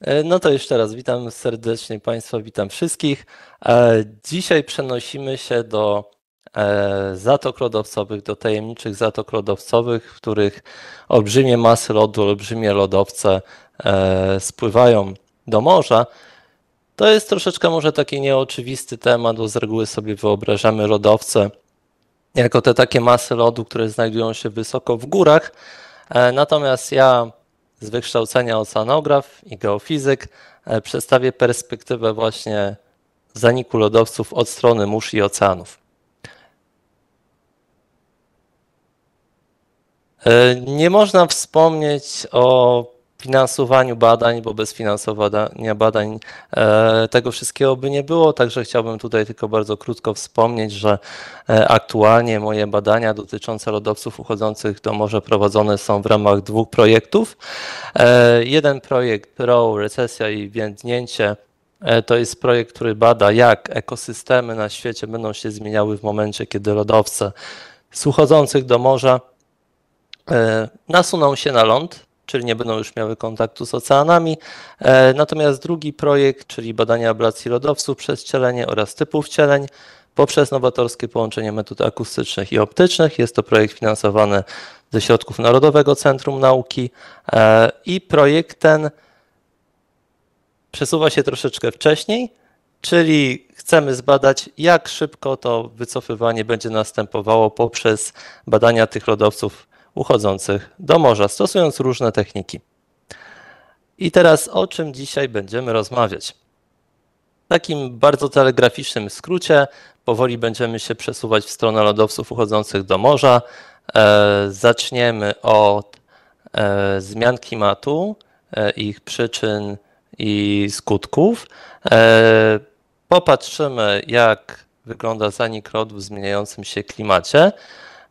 E, no to jeszcze raz witam serdecznie Państwa, witam wszystkich. E, dzisiaj przenosimy się do e, zatok lodowcowych, do tajemniczych zatok lodowcowych, w których olbrzymie masy lodu, olbrzymie lodowce spływają do morza. To jest troszeczkę może taki nieoczywisty temat, bo z reguły sobie wyobrażamy lodowce jako te takie masy lodu, które znajdują się wysoko w górach. Natomiast ja z wykształcenia oceanograf i geofizyk. E, przedstawię perspektywę właśnie zaniku lodowców od strony mórz i oceanów. E, nie można wspomnieć o finansowaniu badań, bo bez finansowania badań e, tego wszystkiego by nie było. Także chciałbym tutaj tylko bardzo krótko wspomnieć, że e, aktualnie moje badania dotyczące lodowców uchodzących do morza prowadzone są w ramach dwóch projektów. E, jeden projekt ROW, recesja i więdnięcie, to jest projekt, który bada, jak ekosystemy na świecie będą się zmieniały w momencie, kiedy lodowce z uchodzących do morza nasuną się na ląd, czyli nie będą już miały kontaktu z oceanami. E, natomiast drugi projekt, czyli badania ablacji lodowców przez cielenie oraz typów cieleń, poprzez nowatorskie połączenie metod akustycznych i optycznych. Jest to projekt finansowany ze środków Narodowego Centrum Nauki e, i projekt ten przesuwa się troszeczkę wcześniej, czyli chcemy zbadać, jak szybko to wycofywanie będzie następowało poprzez badania tych lodowców uchodzących do morza, stosując różne techniki. I teraz o czym dzisiaj będziemy rozmawiać? W takim bardzo telegraficznym skrócie powoli będziemy się przesuwać w stronę lodowców uchodzących do morza. E, zaczniemy od e, zmian klimatu, e, ich przyczyn i skutków. Popatrzymy, jak wygląda zanik rodu w zmieniającym się klimacie.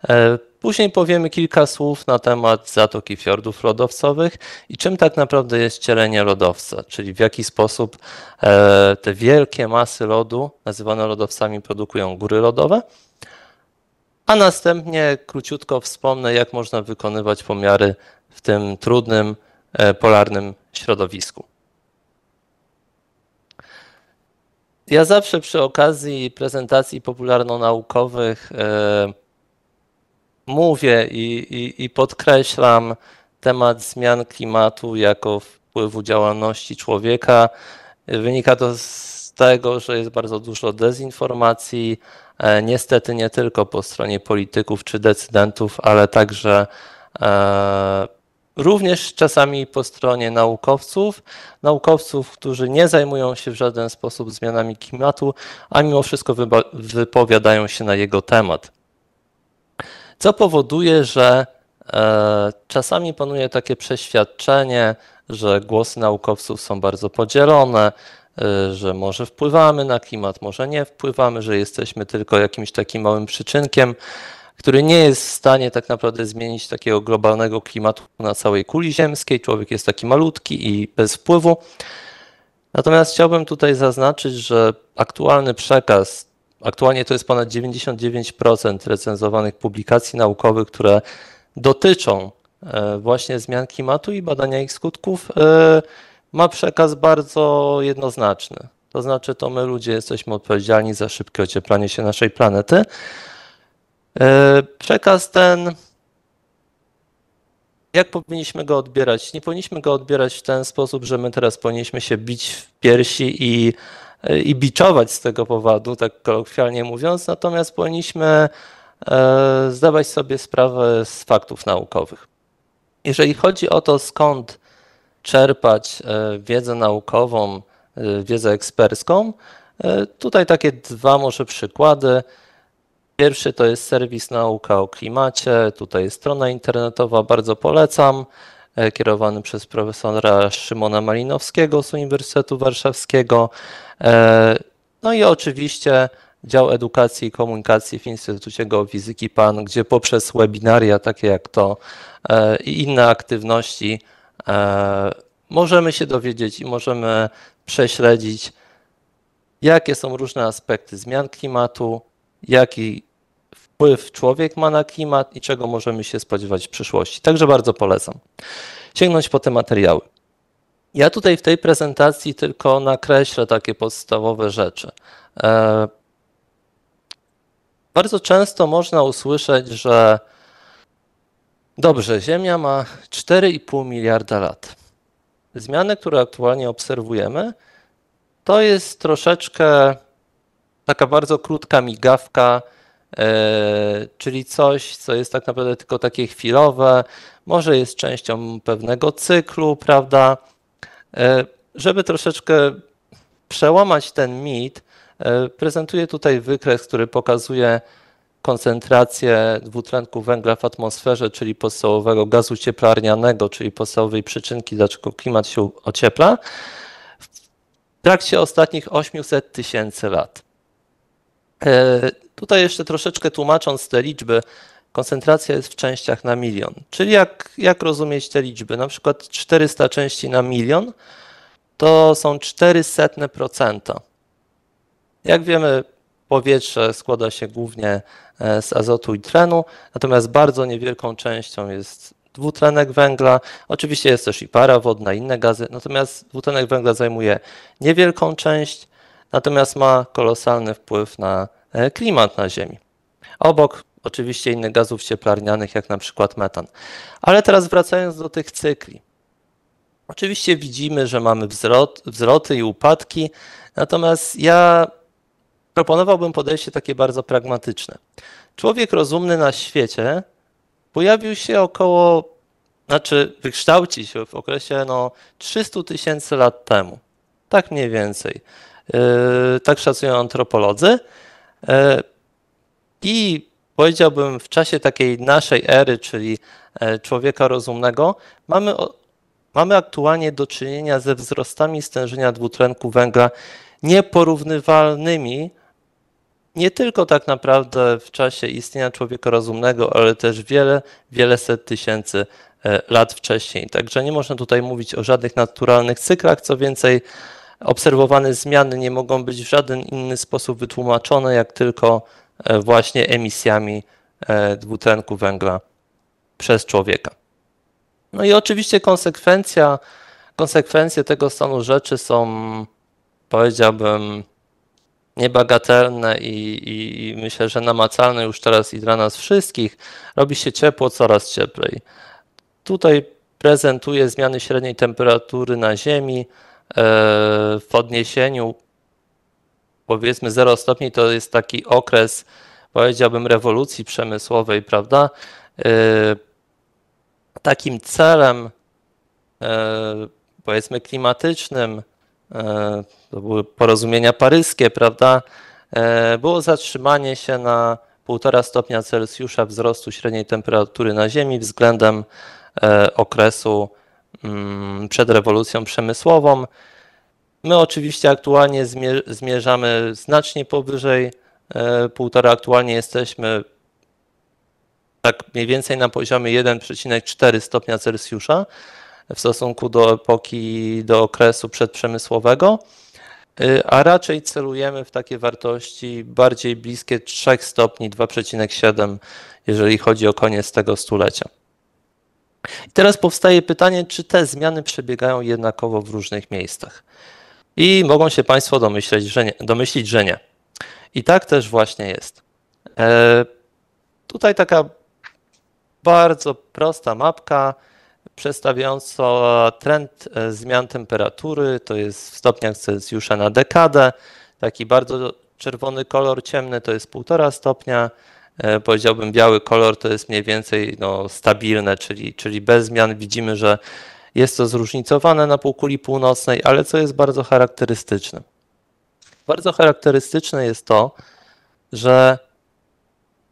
E, później powiemy kilka słów na temat zatoki, fiordów lodowcowych i czym tak naprawdę jest cielenie lodowca, czyli w jaki sposób e, te wielkie masy lodu, nazywane lodowcami, produkują góry lodowe. A następnie króciutko wspomnę, jak można wykonywać pomiary w tym trudnym, e, polarnym środowisku. Ja zawsze przy okazji prezentacji popularno-naukowych mówię i, i, i podkreślam temat zmian klimatu jako wpływu działalności człowieka. Wynika to z tego, że jest bardzo dużo dezinformacji, e, niestety nie tylko po stronie polityków czy decydentów, ale także e, również czasami po stronie naukowców, naukowców, którzy nie zajmują się w żaden sposób zmianami klimatu, a mimo wszystko wypowiadają się na jego temat co powoduje, że e, czasami panuje takie przeświadczenie, że głosy naukowców są bardzo podzielone, e, że może wpływamy na klimat, może nie wpływamy, że jesteśmy tylko jakimś takim małym przyczynkiem, który nie jest w stanie tak naprawdę zmienić takiego globalnego klimatu na całej kuli ziemskiej. Człowiek jest taki malutki i bez wpływu. Natomiast chciałbym tutaj zaznaczyć, że aktualny przekaz Aktualnie to jest ponad 99% recenzowanych publikacji naukowych, które dotyczą e, właśnie zmian klimatu i badania ich skutków, e, ma przekaz bardzo jednoznaczny. To znaczy, to my ludzie jesteśmy odpowiedzialni za szybkie ocieplanie się naszej planety. E, przekaz ten, jak powinniśmy go odbierać? Nie powinniśmy go odbierać w ten sposób, że my teraz powinniśmy się bić w piersi i E, i biczować z tego powodu, tak kolokwialnie mówiąc, natomiast powinniśmy e, zdawać sobie sprawę z faktów naukowych. Jeżeli chodzi o to, skąd czerpać e, wiedzę naukową, wiedzę ekspercką, tutaj takie dwa może przykłady. Pierwszy to jest serwis Nauka o Klimacie, tutaj jest strona internetowa, bardzo polecam. E, kierowany przez profesora Szymona Malinowskiego z Uniwersytetu Warszawskiego. E, no i oczywiście dział edukacji i komunikacji w Instytucie Geofizyki PAN, gdzie poprzez webinaria takie jak to e, i inne aktywności możemy się dowiedzieć i możemy prześledzić, jakie są różne aspekty zmian klimatu, jaki wpływ człowiek ma na klimat i czego możemy się spodziewać w przyszłości. Także bardzo polecam sięgnąć po te materiały. Ja tutaj w tej prezentacji tylko nakreślę takie podstawowe rzeczy. E, bardzo często można usłyszeć, że dobrze, Ziemia ma 4,5 miliarda lat. Zmiany, które aktualnie obserwujemy, to jest troszeczkę taka bardzo krótka migawka E, czyli coś, co jest tak naprawdę tylko takie chwilowe, może jest częścią pewnego cyklu, prawda? E, żeby troszeczkę przełamać ten mit, e, prezentuję tutaj wykres, który pokazuje koncentrację dwutlenku węgla w atmosferze, czyli podstawowego gazu cieplarnianego, czyli podstawowej przyczynki, dlaczego klimat się ociepla, w trakcie ostatnich 800 tysięcy lat. Tutaj jeszcze troszeczkę tłumacząc te liczby, koncentracja jest w częściach na milion. Czyli jak, jak rozumieć te liczby? Na przykład 400 części na milion to są 0,04%. Jak wiemy, powietrze składa się głównie e, z azotu i tlenu, natomiast bardzo niewielką częścią jest dwutlenek węgla. Oczywiście jest też i para wodna, inne gazy, natomiast dwutlenek węgla zajmuje niewielką część, natomiast ma kolosalny wpływ na E, klimat na Ziemi. Obok oczywiście innych gazów cieplarnianych, jak na przykład metan. Ale teraz wracając do tych cykli. Oczywiście widzimy, że mamy wzrot, wzroty i upadki, natomiast ja proponowałbym podejście takie bardzo pragmatyczne. Człowiek rozumny na świecie pojawił się około, znaczy wykształcił się w okresie no, 300 tysięcy lat temu. Tak mniej więcej. Yy, tak szacują antropolodzy. E, I powiedziałbym, w czasie takiej naszej ery, czyli e, człowieka rozumnego, mamy, mamy aktualnie do czynienia ze wzrostami stężenia dwutlenku węgla nieporównywalnymi nie tylko tak naprawdę w czasie istnienia człowieka rozumnego, ale też wiele, wiele set tysięcy e, lat wcześniej. Także nie można tutaj mówić o żadnych naturalnych cyklach, co więcej, Obserwowane zmiany nie mogą być w żaden inny sposób wytłumaczone, jak tylko e, właśnie emisjami e, dwutlenku węgla przez człowieka. No i oczywiście konsekwencja, konsekwencje tego stanu rzeczy są, powiedziałbym, niebagatelne i, i, i, myślę, że namacalne już teraz i dla nas wszystkich. Robi się ciepło, coraz cieplej. Tutaj prezentuję zmiany średniej temperatury na Ziemi. E, w odniesieniu powiedzmy 0 stopni to jest taki okres, powiedziałbym, rewolucji przemysłowej, prawda? E, takim celem, e, powiedzmy, klimatycznym, to były porozumienia paryskie, prawda? Było zatrzymanie się na 1,5 stopnia Celsjusza wzrostu średniej temperatury na Ziemi względem okresu Mm, przed rewolucją przemysłową. My oczywiście aktualnie zmierzamy znacznie powyżej e, półtora. Aktualnie jesteśmy tak mniej więcej na poziomie 1,4 stopnia Celsjusza w stosunku do epoki, do okresu przedprzemysłowego, e, a raczej celujemy w takie wartości bardziej bliskie 3 stopni, 2,7, jeżeli chodzi o koniec tego stulecia. I teraz powstaje pytanie, czy te zmiany przebiegają jednakowo w różnych miejscach. I mogą się Państwo domyśleć, że nie. Domyślić, że nie. I tak też właśnie jest. E, tutaj taka bardzo prosta mapka przedstawiająca trend e, zmian temperatury, to jest w stopniach Celsjusza na dekadę. Taki bardzo czerwony kolor ciemny to jest 1,5 stopnia, E, powiedziałbym, biały kolor to jest mniej więcej no, stabilne, czyli, czyli bez zmian widzimy, że jest to zróżnicowane na półkuli północnej, ale co jest bardzo charakterystyczne? Bardzo charakterystyczne jest to, że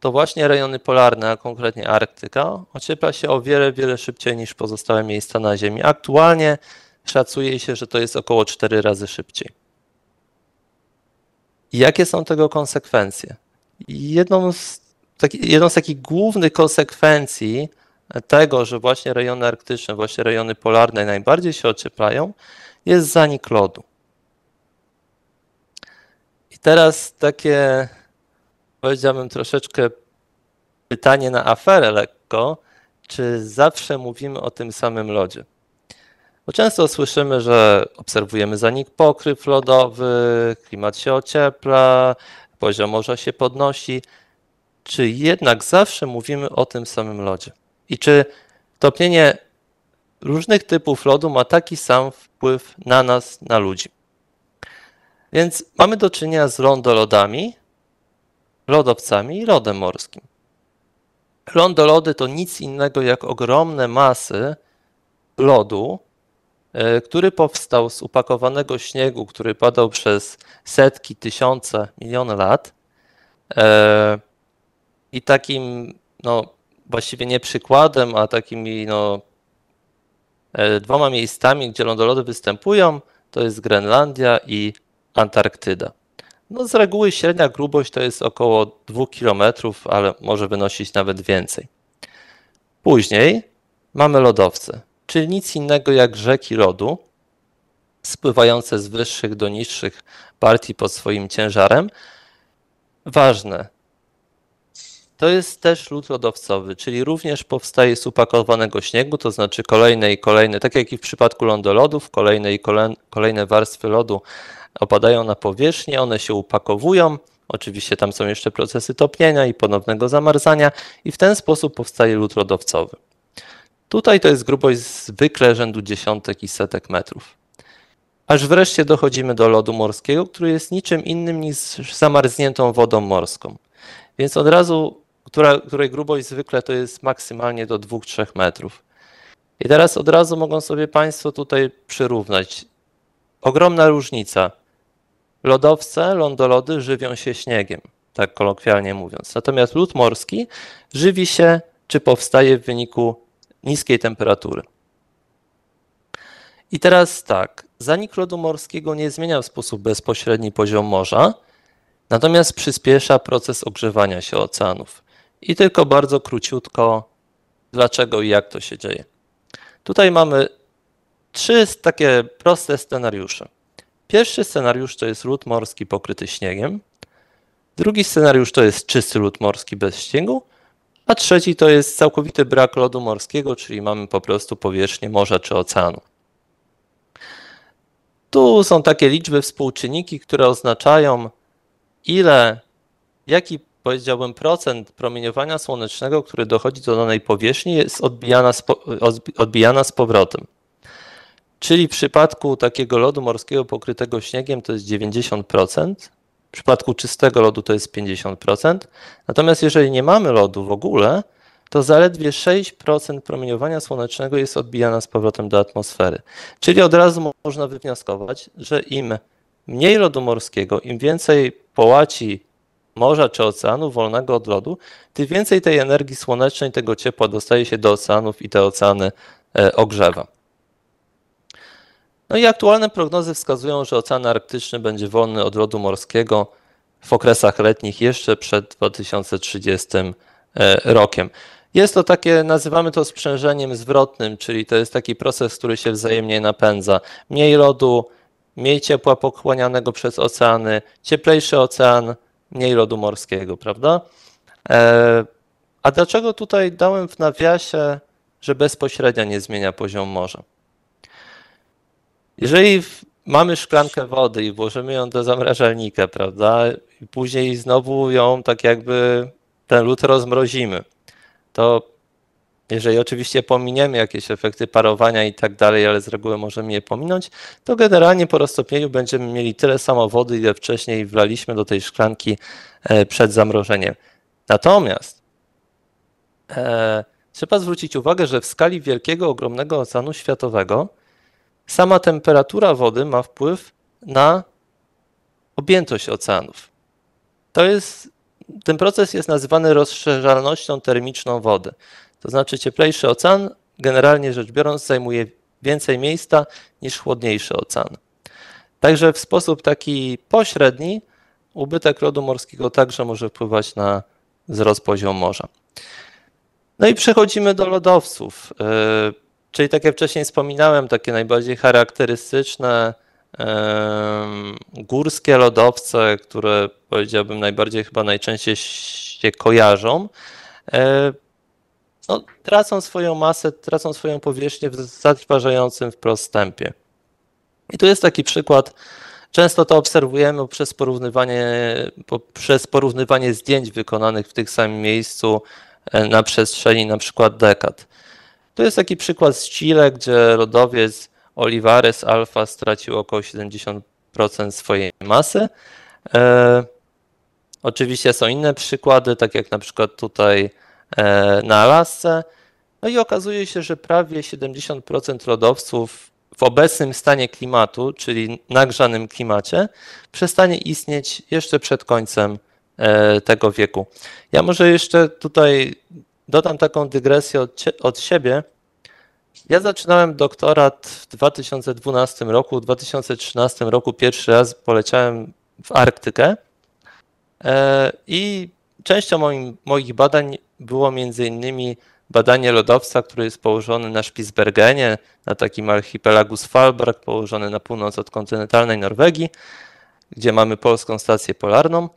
to właśnie rejony polarne, a konkretnie Arktyka, ociepla się o wiele, wiele szybciej niż pozostałe miejsca na Ziemi. Aktualnie szacuje się, że to jest około 4 razy szybciej. jakie są tego konsekwencje? Jedną z taki, jedną z takich głównych konsekwencji tego, że właśnie rejony arktyczne, właśnie rejony polarne najbardziej się ocieplają, jest zanik lodu. I teraz takie, powiedziałbym troszeczkę pytanie na aferę lekko, czy zawsze mówimy o tym samym lodzie? Bo często słyszymy, że obserwujemy zanik pokryw lodowych, klimat się ociepla, poziom morza się podnosi czy jednak zawsze mówimy o tym samym lodzie? I czy topnienie różnych typów lodu ma taki sam wpływ na nas, na ludzi? Więc mamy do czynienia z lądolodami, lodowcami i lodem morskim. Lądolody to nic innego jak ogromne masy lodu, e, który powstał z upakowanego śniegu, który padał przez setki, tysiące, miliony lat. E, i takim, no właściwie nie przykładem, a takimi, no e, dwoma miejscami, gdzie lądolody występują, to jest Grenlandia i Antarktyda. No z reguły średnia grubość to jest około 2 km, ale może wynosić nawet więcej. Później mamy lodowce, czyli nic innego jak rzeki lodu, spływające z wyższych do niższych partii pod swoim ciężarem. Ważne, to jest też lód lodowcowy, czyli również powstaje z upakowanego śniegu, to znaczy kolejne i kolejne, tak jak i w przypadku lądolodów, kolejne i kolejne warstwy lodu opadają na powierzchnię, one się upakowują. Oczywiście tam są jeszcze procesy topnienia i ponownego zamarzania, i w ten sposób powstaje lód lodowcowy. Tutaj to jest grubość zwykle rzędu dziesiątek i setek metrów. Aż wreszcie dochodzimy do lodu morskiego, który jest niczym innym niż zamarzniętą wodą morską. Więc od razu która, której grubość zwykle to jest maksymalnie do 2-3 metrów. I teraz od razu mogą sobie Państwo tutaj przyrównać. Ogromna różnica. Lodowce, lądolody żywią się śniegiem, tak kolokwialnie mówiąc. Natomiast lód morski żywi się czy powstaje w wyniku niskiej temperatury. I teraz tak, zanik lodu morskiego nie zmienia w sposób bezpośredni poziom morza, natomiast przyspiesza proces ogrzewania się oceanów i tylko bardzo króciutko, dlaczego i jak to się dzieje. Tutaj mamy trzy takie proste scenariusze. Pierwszy scenariusz to jest lód morski pokryty śniegiem. Drugi scenariusz to jest czysty lód morski bez śniegu. A trzeci to jest całkowity brak lodu morskiego, czyli mamy po prostu powierzchnię morza czy oceanu. Tu są takie liczby współczynniki, które oznaczają ile, jaki powiedziałbym, procent promieniowania słonecznego, który dochodzi do danej powierzchni, jest odbijana z, po, odbijana z powrotem. Czyli w przypadku takiego lodu morskiego pokrytego śniegiem to jest 90%, w przypadku czystego lodu to jest 50%. Natomiast jeżeli nie mamy lodu w ogóle, to zaledwie 6% promieniowania słonecznego jest odbijana z powrotem do atmosfery. Czyli od razu można wywnioskować, że im mniej lodu morskiego, im więcej połaci morza czy oceanu wolnego od lodu, tym więcej tej energii słonecznej, tego ciepła dostaje się do oceanów i te oceany e, ogrzewa. No i aktualne prognozy wskazują, że ocean arktyczny będzie wolny od lodu morskiego w okresach letnich jeszcze przed 2030 e, rokiem. Jest to takie, nazywamy to sprzężeniem zwrotnym, czyli to jest taki proces, który się wzajemnie napędza. Mniej lodu, mniej ciepła pochłanianego przez oceany, cieplejszy ocean, mniej lodu morskiego, prawda? E, a dlaczego tutaj dałem w nawiasie, że bezpośrednio nie zmienia poziom morza? Jeżeli mamy szklankę wody i włożymy ją do zamrażalnika, prawda? I później znowu ją tak jakby ten lód rozmrozimy, to jeżeli oczywiście pominiemy jakieś efekty parowania i tak dalej, ale z reguły możemy je pominąć, to generalnie po roztopieniu będziemy mieli tyle samo wody, ile wcześniej wlaliśmy do tej szklanki e, przed zamrożeniem. Natomiast e, trzeba zwrócić uwagę, że w skali wielkiego, ogromnego oceanu światowego sama temperatura wody ma wpływ na objętość oceanów. To jest, ten proces jest nazywany rozszerzalnością termiczną wody. To znaczy cieplejszy ocean, generalnie rzecz biorąc, zajmuje więcej miejsca niż chłodniejszy ocean. Także w sposób taki pośredni ubytek rodu morskiego także może wpływać na wzrost poziomu morza. No i przechodzimy do lodowców. E, czyli tak jak wcześniej wspominałem, takie najbardziej charakterystyczne górskie lodowce, które powiedziałbym najbardziej chyba najczęściej się kojarzą. E, no, tracą swoją masę, tracą swoją powierzchnię w zatrważającym wprost tempie. I tu jest taki przykład. Często to obserwujemy poprzez porównywanie, porównywanie zdjęć wykonanych w tym samym miejscu e, na przestrzeni na przykład dekad. Tu jest taki przykład z Chile, gdzie rodowiec Olivares Alfa stracił około 70% swojej masy. E, oczywiście są inne przykłady, tak jak na przykład tutaj E, na Alasce. No i okazuje się, że prawie 70% lodowców w obecnym stanie klimatu, czyli nagrzanym klimacie, przestanie istnieć jeszcze przed końcem e, tego wieku. Ja może jeszcze tutaj dodam taką dygresję od, od siebie. Ja zaczynałem doktorat w 2012 roku. W 2013 roku pierwszy raz poleciałem w Arktykę e, i Częścią moim, moich badań było między innymi badanie lodowca, który jest położony na Spitsbergenie, na takim archipelagu Svalbard, położony na północ od kontynentalnej Norwegii, gdzie mamy polską stację polarną.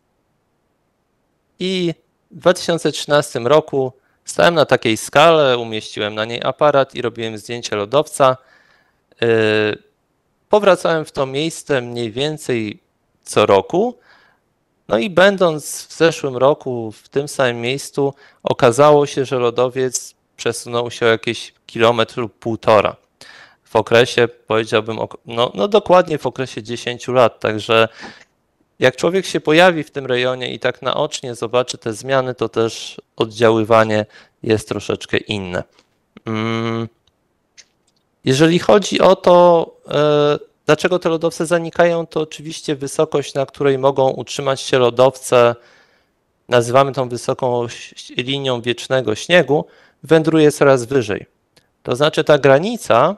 I w 2013 roku stałem na takiej skale, umieściłem na niej aparat i robiłem zdjęcie lodowca. Yy, powracałem w to miejsce mniej więcej co roku no i będąc w zeszłym roku w tym samym miejscu, okazało się, że lodowiec przesunął się o jakieś kilometr lub półtora. W okresie, powiedziałbym, no, no dokładnie w okresie 10 lat. Także jak człowiek się pojawi w tym rejonie i tak naocznie zobaczy te zmiany, to też oddziaływanie jest troszeczkę inne. Mm. Jeżeli chodzi o to, e, Dlaczego te lodowce zanikają? To oczywiście wysokość, na której mogą utrzymać się lodowce, nazywamy tą wysoką linią wiecznego śniegu, wędruje coraz wyżej. To znaczy ta granica,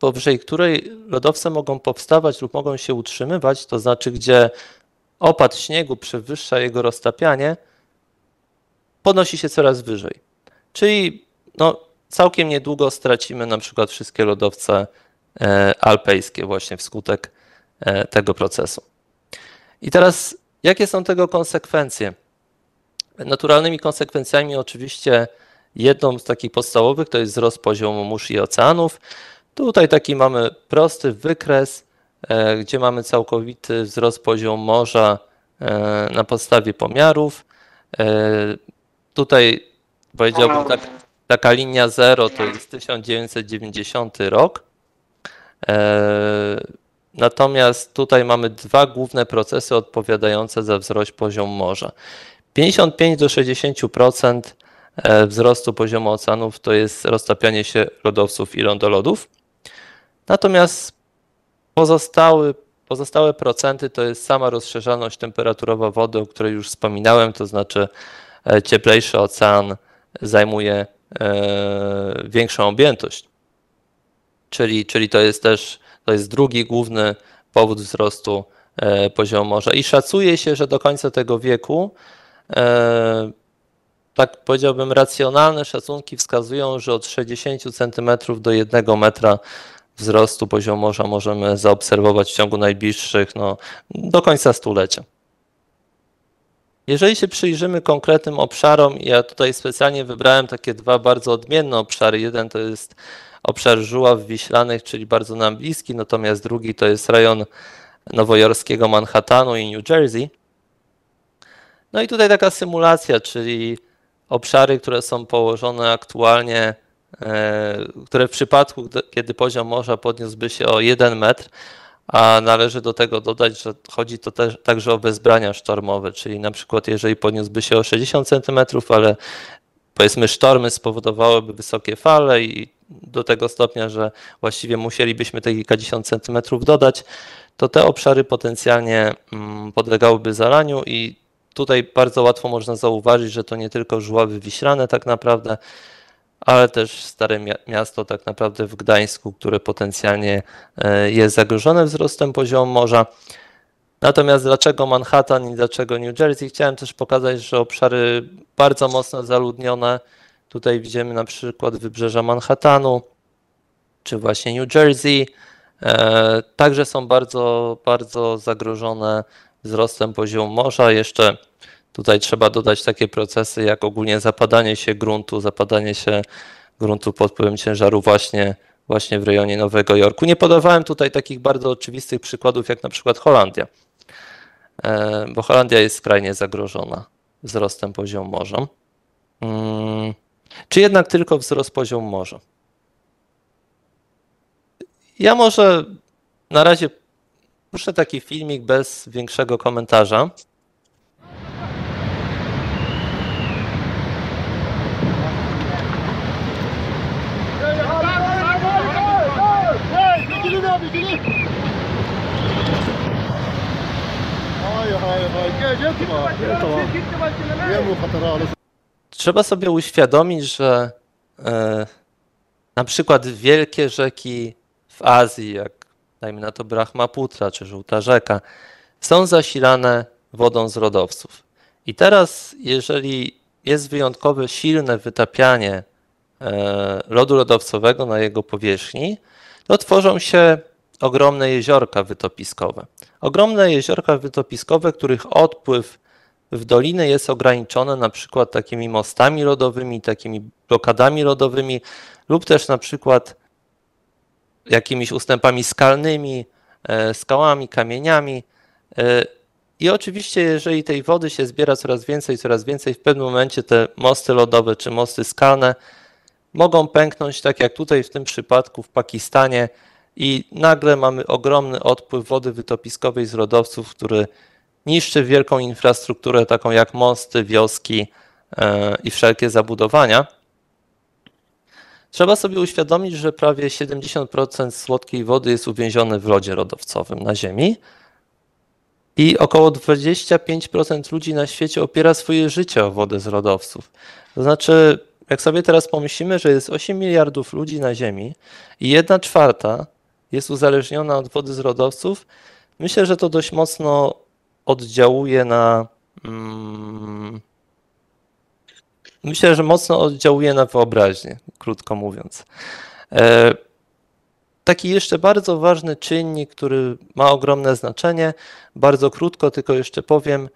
powyżej której lodowce mogą powstawać lub mogą się utrzymywać, to znaczy gdzie opad śniegu przewyższa jego roztapianie, podnosi się coraz wyżej. Czyli no, całkiem niedługo stracimy na przykład wszystkie lodowce E, alpejskie właśnie wskutek e, tego procesu. I teraz, jakie są tego konsekwencje? Naturalnymi konsekwencjami oczywiście jedną z takich podstawowych to jest wzrost poziomu mórz i oceanów. Tutaj taki mamy prosty wykres, e, gdzie mamy całkowity wzrost poziomu morza na podstawie pomiarów. Tutaj powiedziałbym tak, taka linia zero to jest 1990 rok. E, natomiast tutaj mamy dwa główne procesy odpowiadające za wzrost poziomu morza. 55 do 60% e, wzrostu poziomu oceanów to jest roztapianie się lodowców i lądolodów. Natomiast pozostały, pozostałe procenty to jest sama rozszerzalność temperaturowa wody, o której już wspominałem, to znaczy e, cieplejszy ocean zajmuje większą objętość czyli, czyli to jest też to jest drugi główny powód wzrostu e, poziomu morza. I szacuje się, że do końca tego wieku, e, tak powiedziałbym, racjonalne szacunki wskazują, że od 60 cm do 1 metra wzrostu poziomu morza możemy zaobserwować w ciągu najbliższych no, do końca stulecia. Jeżeli się przyjrzymy konkretnym obszarom, ja tutaj specjalnie wybrałem takie dwa bardzo odmienne obszary. Jeden to jest obszar Żuław Wiślanych, czyli bardzo nam bliski, natomiast drugi to jest rejon nowojorskiego Manhattanu i New Jersey. No i tutaj taka symulacja, czyli obszary, które są położone aktualnie, e, które w przypadku, kiedy poziom morza podniósłby się o 1 metr, a należy do tego dodać, że chodzi to też, także o wezbrania sztormowe, czyli na przykład jeżeli podniósłby się o 60 cm, ale powiedzmy sztormy spowodowałyby wysokie fale i do tego stopnia, że właściwie musielibyśmy te kilkadziesiąt centymetrów dodać, to te obszary potencjalnie mm, podlegałyby zalaniu i tutaj bardzo łatwo można zauważyć, że to nie tylko żuławy wiślane tak naprawdę, ale też stare miasto tak naprawdę w Gdańsku, które potencjalnie e, jest zagrożone wzrostem poziomu morza. Natomiast dlaczego Manhattan i dlaczego New Jersey? Chciałem też pokazać, że obszary bardzo mocno zaludnione, Tutaj widzimy na przykład wybrzeża Manhattanu, czy właśnie New Jersey. E, także są bardzo, bardzo zagrożone wzrostem poziomu morza. Jeszcze tutaj trzeba dodać takie procesy jak ogólnie zapadanie się gruntu, zapadanie się gruntu pod wpływem ciężaru właśnie, właśnie w rejonie Nowego Jorku. Nie podawałem tutaj takich bardzo oczywistych przykładów jak na przykład Holandia, e, bo Holandia jest skrajnie zagrożona wzrostem poziomu morza. Mm czy jednak tylko wzrost poziomu morza? Ja może na razie puszczę taki filmik bez większego komentarza trzeba sobie uświadomić, że e, na przykład wielkie rzeki w Azji, jak dajmy na to Brahmaputra czy Żółta Rzeka, są zasilane wodą z rodowców. I teraz, jeżeli jest wyjątkowe silne wytapianie e, lodu lodowcowego na jego powierzchni, to tworzą się ogromne jeziorka wytopiskowe. Ogromne jeziorka wytopiskowe, których odpływ w doliny jest ograniczone na przykład takimi mostami lodowymi, takimi blokadami lodowymi lub też na przykład jakimiś ustępami skalnymi, e, skałami, kamieniami. E, I oczywiście, jeżeli tej wody się zbiera coraz więcej, coraz więcej, w pewnym momencie te mosty lodowe czy mosty skalne mogą pęknąć, tak jak tutaj w tym przypadku w Pakistanie, i nagle mamy ogromny odpływ wody wytopiskowej z lodowców, który niszczy wielką infrastrukturę, taką jak mosty, wioski e, i wszelkie zabudowania. Trzeba sobie uświadomić, że prawie 70% słodkiej wody jest uwięzione w lodzie lodowcowym na Ziemi i około 25% ludzi na świecie opiera swoje życie o wodę z lodowców. To znaczy, jak sobie teraz pomyślimy, że jest 8 miliardów ludzi na Ziemi i 1 czwarta jest uzależniona od wody z lodowców, myślę, że to dość mocno oddziałuje na. Mm, myślę, że mocno oddziałuje na wyobraźnię, krótko mówiąc. E, taki jeszcze bardzo ważny czynnik, który ma ogromne znaczenie, bardzo krótko tylko jeszcze powiem.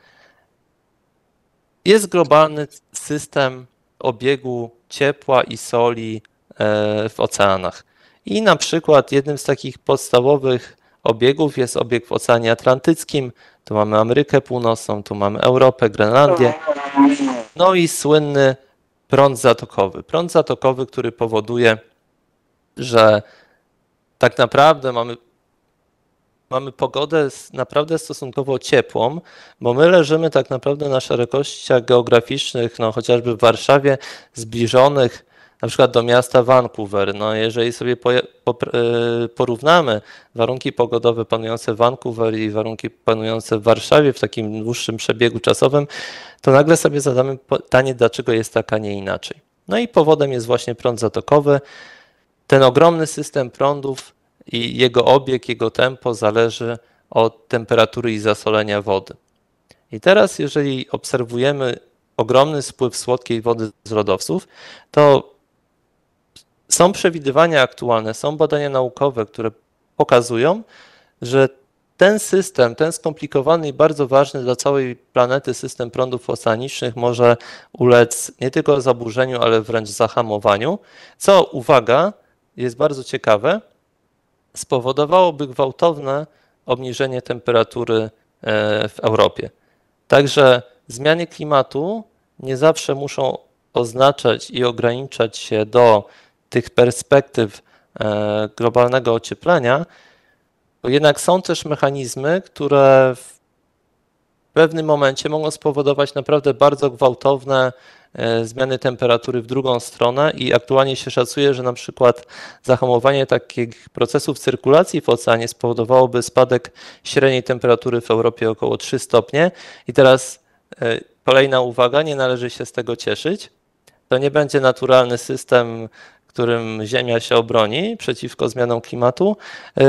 Jest globalny system obiegu ciepła i soli e, w oceanach. I na przykład jednym z takich podstawowych obiegów. Jest obieg w Oceanie Atlantyckim, tu mamy Amerykę Północną, tu mamy Europę, Grenlandię. No i słynny prąd zatokowy. Prąd zatokowy, który powoduje, że tak naprawdę mamy mamy pogodę naprawdę stosunkowo ciepłą, bo my leżymy tak naprawdę na szerokościach geograficznych, no chociażby w Warszawie, zbliżonych na przykład do miasta Vancouver. No, jeżeli sobie e, porównamy warunki pogodowe panujące w Vancouver i warunki panujące w Warszawie w takim dłuższym przebiegu czasowym, to nagle sobie zadamy pytanie, dlaczego jest tak, a nie inaczej. No i powodem jest właśnie prąd zatokowy. Ten ogromny system prądów i jego obieg, jego tempo zależy od temperatury i zasolenia wody. I teraz, jeżeli obserwujemy ogromny spływ słodkiej wody z lodowców, to są przewidywania aktualne, są badania naukowe, które pokazują, że ten system, ten skomplikowany i bardzo ważny dla całej planety system prądów oceanicznych może ulec nie tylko zaburzeniu, ale wręcz zahamowaniu, co, uwaga, jest bardzo ciekawe, spowodowałoby gwałtowne obniżenie temperatury e, w Europie. Także zmiany klimatu nie zawsze muszą oznaczać i ograniczać się do tych perspektyw e, globalnego ocieplenia, bo jednak są też mechanizmy, które w pewnym momencie mogą spowodować naprawdę bardzo gwałtowne e, zmiany temperatury w drugą stronę i aktualnie się szacuje, że na przykład zahamowanie takich procesów cyrkulacji w oceanie spowodowałoby spadek średniej temperatury w Europie około 3 stopnie. I teraz e, kolejna uwaga, nie należy się z tego cieszyć. To nie będzie naturalny system którym Ziemia się obroni przeciwko zmianom klimatu. Y,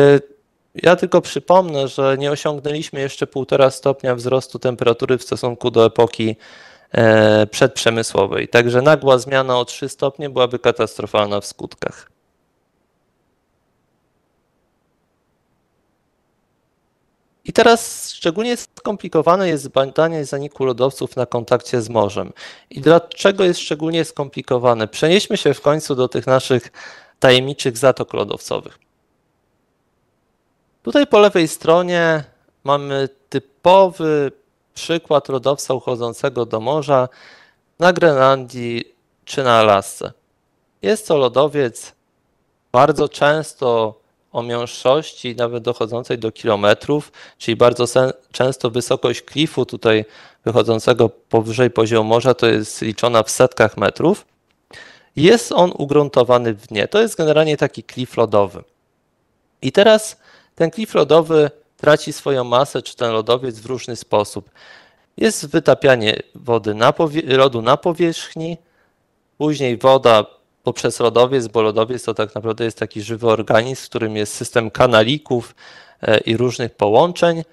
ja tylko przypomnę, że nie osiągnęliśmy jeszcze 1,5 stopnia wzrostu temperatury w stosunku do epoki e, przedprzemysłowej. Także nagła zmiana o 3 stopnie byłaby katastrofalna w skutkach. I teraz szczególnie skomplikowane jest badanie zaniku lodowców na kontakcie z morzem. I dlaczego jest szczególnie skomplikowane? Przenieśmy się w końcu do tych naszych tajemniczych zatok lodowcowych. Tutaj po lewej stronie mamy typowy przykład lodowca uchodzącego do morza na Grenlandii czy na Alasce. Jest to lodowiec bardzo często o mięszości nawet dochodzącej do kilometrów, czyli bardzo często wysokość klifu tutaj wychodzącego powyżej poziomu morza to jest liczona w setkach metrów. Jest on ugruntowany w dnie. To jest generalnie taki klif lodowy. I teraz ten klif lodowy traci swoją masę, czy ten lodowiec w różny sposób. Jest wytapianie wody na lodu na powierzchni, później woda poprzez lodowiec, bo lodowiec to tak naprawdę jest taki żywy organizm, w którym jest system kanalików e, i różnych połączeń.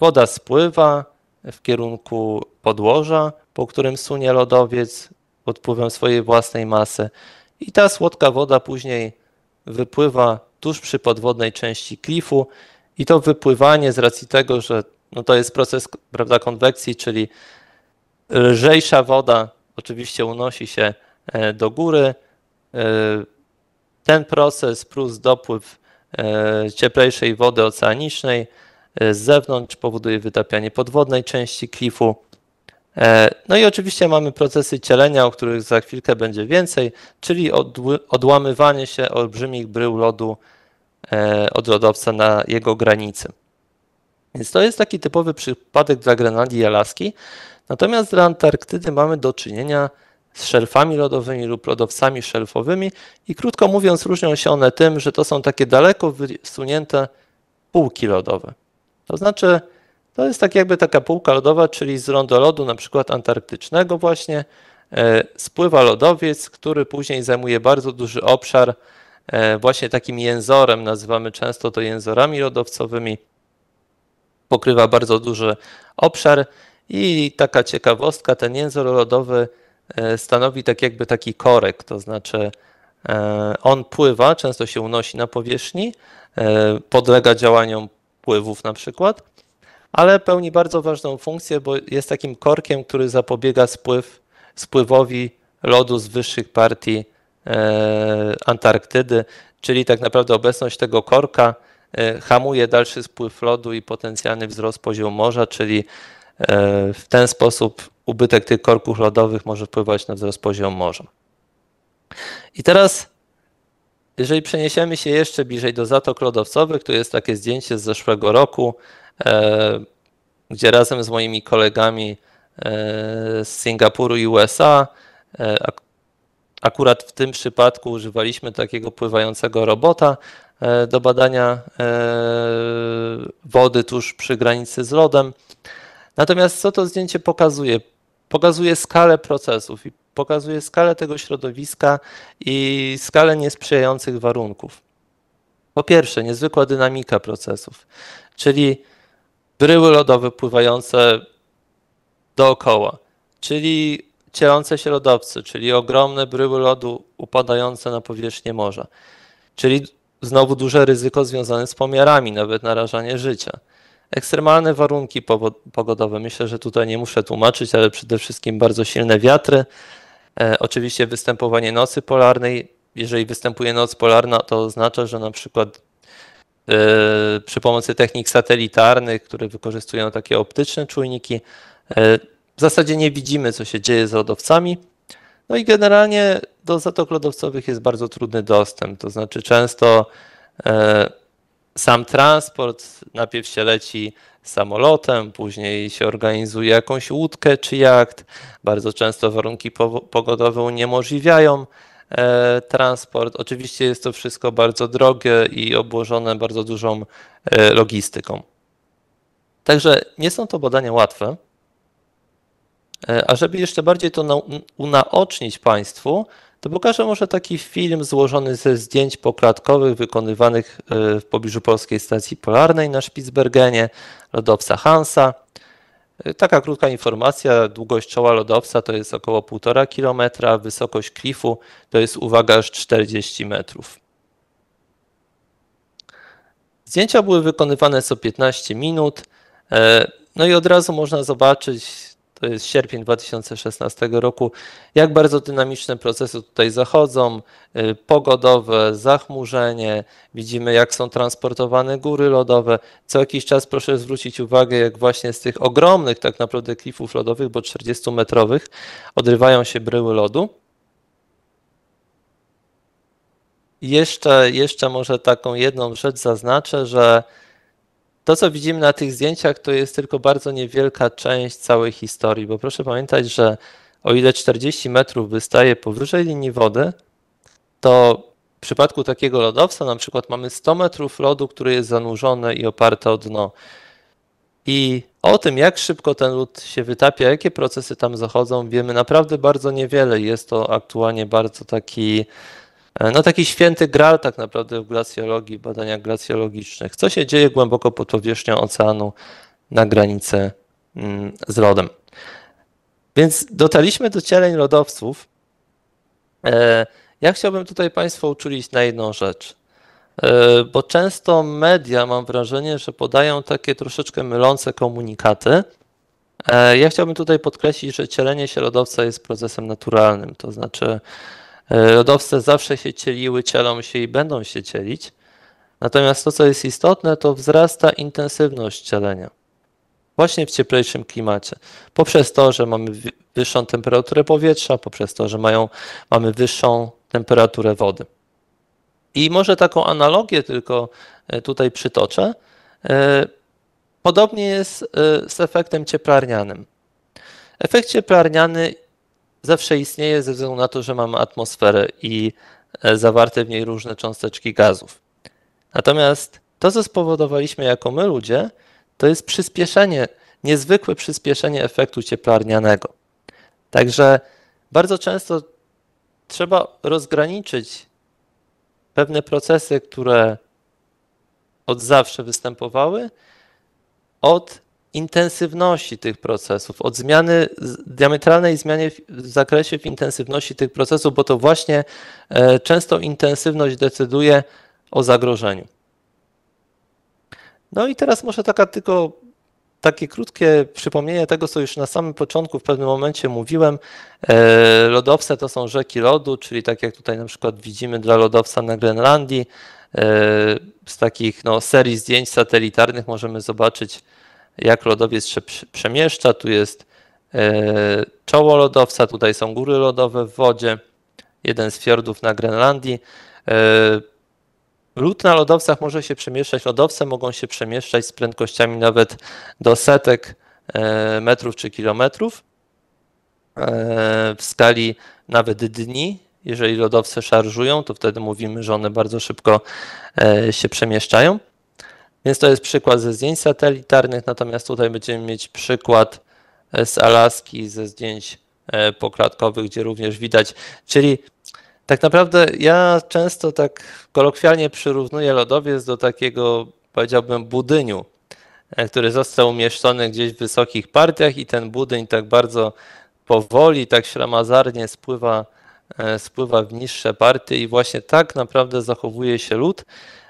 Woda spływa w kierunku podłoża, po którym sunie lodowiec pod wpływem swojej własnej masy i ta słodka woda później wypływa tuż przy podwodnej części klifu i to wypływanie z racji tego, że no to jest proces prawda, konwekcji, czyli lżejsza woda oczywiście unosi się E, do góry. E, ten proces plus dopływ e, cieplejszej wody oceanicznej z zewnątrz powoduje wytapianie podwodnej części klifu. No i oczywiście mamy procesy cielenia, o których za chwilkę będzie więcej, czyli odłamywanie się olbrzymich brył lodu od lodowca na jego granicy. Więc to jest taki typowy przypadek dla Grenadii i Alaski. Natomiast dla Antarktydy mamy do czynienia z szelfami lodowymi lub lodowcami szelfowymi i krótko mówiąc różnią się one tym, że to są takie daleko wysunięte półki lodowe. To znaczy to jest tak jakby taka półka lodowa, czyli z lodu, na przykład antarktycznego właśnie e, spływa lodowiec, który później zajmuje bardzo duży obszar e, właśnie takim jęzorem, nazywamy często to jęzorami lodowcowymi. Pokrywa bardzo duży obszar i taka ciekawostka, ten jęzor lodowy E, stanowi tak jakby taki korek, to znaczy e, on pływa, często się unosi na powierzchni, e, podlega działaniom pływów na przykład, ale pełni bardzo ważną funkcję, bo jest takim korkiem, który zapobiega spływ, spływowi lodu z wyższych partii Antarktydy, czyli tak naprawdę obecność tego korka hamuje dalszy spływ lodu i potencjalny wzrost poziomu morza, czyli E, w ten sposób ubytek tych korków lodowych może wpływać na wzrost poziomu morza. I teraz, jeżeli przeniesiemy się jeszcze bliżej do zatok lodowcowych, tu jest takie zdjęcie z zeszłego roku, e, gdzie razem z moimi kolegami e, z Singapuru i USA, akurat w tym przypadku używaliśmy takiego pływającego robota do badania wody tuż przy granicy z lodem. Natomiast co to zdjęcie pokazuje? Pokazuje skalę procesów i pokazuje skalę tego środowiska i skalę niesprzyjających warunków. Po pierwsze, niezwykła dynamika procesów, czyli bryły lodowe pływające dookoła, czyli cielące się lodowce, czyli ogromne bryły lodu upadające na powierzchnię morza, czyli znowu duże ryzyko związane z pomiarami, nawet narażanie życia. Ekstremalne warunki pogodowe. Myślę, że tutaj nie muszę tłumaczyć, ale przede wszystkim bardzo silne wiatry. E, oczywiście występowanie nocy polarnej. Jeżeli występuje noc polarna, to oznacza, że na przykład e, przy pomocy technik satelitarnych, które wykorzystują takie optyczne czujniki, e, w zasadzie nie widzimy, co się dzieje z lodowcami. No i generalnie do zatok lodowcowych jest bardzo trudny dostęp. To znaczy, często sam transport najpierw się leci samolotem, później się organizuje jakąś łódkę czy jacht. Bardzo często warunki pogodowe uniemożliwiają e, transport. Oczywiście jest to wszystko bardzo drogie i obłożone bardzo dużą e, logistyką. Także nie są to badania łatwe. E, a żeby jeszcze bardziej to unaocznić Państwu, to pokażę może taki film złożony ze zdjęć poklatkowych wykonywanych e, w pobliżu polskiej stacji polarnej na Spitsbergenie lodowca Hansa. E, taka krótka informacja, długość czoła lodowca to jest około 1,5 km, wysokość klifu to jest uwaga aż 40 metrów. Zdjęcia były wykonywane co 15 minut. E, no i od razu można zobaczyć to jest sierpień 2016 roku, jak bardzo dynamiczne procesy tutaj zachodzą, y, pogodowe, zachmurzenie, widzimy jak są transportowane góry lodowe. Co jakiś czas proszę zwrócić uwagę, jak właśnie z tych ogromnych tak naprawdę klifów lodowych, bo 40-metrowych, odrywają się bryły lodu. Jeszcze, jeszcze może taką jedną rzecz zaznaczę, że to, co widzimy na tych zdjęciach, to jest tylko bardzo niewielka część całej historii, bo proszę pamiętać, że o ile 40 metrów wystaje powyżej linii wody, to w przypadku takiego lodowca na przykład mamy 100 metrów lodu, który jest zanurzony i oparte o dno. I o tym, jak szybko ten lód się wytapia, jakie procesy tam zachodzą, wiemy naprawdę bardzo niewiele. Jest to aktualnie bardzo taki E, no taki święty gral tak naprawdę w glacjologii, badaniach glacjologicznych. Co się dzieje głęboko pod powierzchnią oceanu na granicy mm, z lodem? Więc dotarliśmy do cieleń lodowców. E, ja chciałbym tutaj Państwa uczulić na jedną rzecz, e, bo często media mam wrażenie, że podają takie troszeczkę mylące komunikaty. Ja chciałbym tutaj podkreślić, że cielenie się lodowca jest procesem naturalnym, to znaczy Rodowce e, zawsze się cieliły, cielą się i będą się cielić. Natomiast to, co jest istotne, to wzrasta intensywność cielenia. Właśnie w cieplejszym klimacie. Poprzez to, że mamy wyższą temperaturę powietrza, poprzez to, że mają, mamy wyższą temperaturę wody. I może taką analogię tylko e, tutaj przytoczę. E, podobnie jest z efektem cieplarnianym. Efekt cieplarniany zawsze istnieje ze względu na to, że mamy atmosferę i e, zawarte w niej różne cząsteczki gazów. Natomiast to, co spowodowaliśmy jako my ludzie, to jest przyspieszenie, niezwykłe przyspieszenie efektu cieplarnianego. Także bardzo często trzeba rozgraniczyć pewne procesy, które od zawsze występowały, od intensywności tych procesów, od zmiany, diametralnej zmianie w zakresie, w intensywności tych procesów, bo to właśnie e, często intensywność decyduje o zagrożeniu. No i teraz może taka tylko takie krótkie przypomnienie tego, co już na samym początku w pewnym momencie mówiłem. E, lodowce to są rzeki lodu, czyli tak jak tutaj na przykład widzimy dla lodowca na Grenlandii. E, z takich no, serii zdjęć satelitarnych możemy zobaczyć jak lodowiec się przemieszcza. Tu jest e, czoło lodowca, tutaj są góry lodowe w wodzie, jeden z fiordów na Grenlandii. E, lód na lodowcach może się przemieszczać, lodowce mogą się przemieszczać z prędkościami nawet do setek e, metrów czy kilometrów w skali nawet dni. Jeżeli lodowce szarżują, to wtedy mówimy, że one bardzo szybko się przemieszczają. Więc to jest przykład ze zdjęć satelitarnych, natomiast tutaj będziemy mieć przykład e, z Alaski, ze zdjęć e, poklatkowych, gdzie również widać. Czyli tak naprawdę ja często tak kolokwialnie przyrównuję lodowiec do takiego, powiedziałbym, budyniu, e, który został umieszczony gdzieś w wysokich partiach i ten budyń tak bardzo powoli, tak ślamazarnie spływa, spływa w niższe partie i właśnie tak naprawdę zachowuje się lód.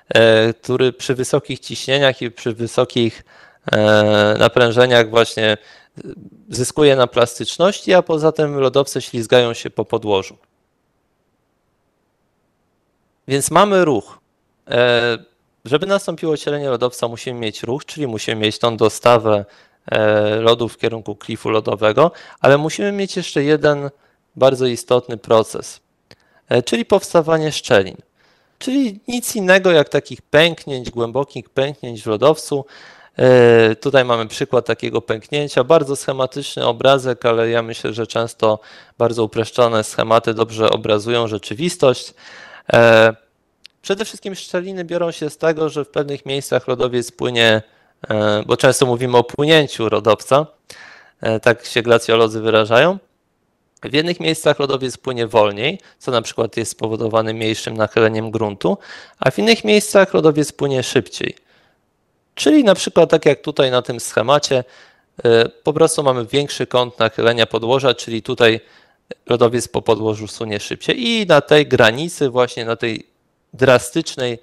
E, który przy wysokich ciśnieniach i przy wysokich e, naprężeniach właśnie zyskuje na plastyczności, a poza tym lodowce ślizgają się po podłożu. Więc mamy ruch. E, żeby nastąpiło cielenie lodowca, musimy mieć ruch, czyli musimy mieć tą dostawę lodu w kierunku klifu lodowego, ale musimy mieć jeszcze jeden bardzo istotny proces, czyli powstawanie szczelin. Czyli nic innego jak takich pęknięć, głębokich pęknięć w lodowcu. E, tutaj mamy przykład takiego pęknięcia. Bardzo schematyczny obrazek, ale ja myślę, że często bardzo upraszczone schematy dobrze obrazują rzeczywistość. E, przede wszystkim szczeliny biorą się z tego, że w pewnych miejscach lodowiec płynie, e, bo często mówimy o płynięciu rodowca, tak się glacjolodzy wyrażają. W jednych miejscach lodowiec płynie wolniej, co na przykład jest spowodowane mniejszym nachyleniem gruntu, a w innych miejscach lodowiec płynie szybciej. Czyli na przykład tak jak tutaj na tym schemacie, y, po prostu mamy większy kąt nachylenia podłoża, czyli tutaj lodowiec po podłożu sunie szybciej i na tej granicy, właśnie na tej drastycznej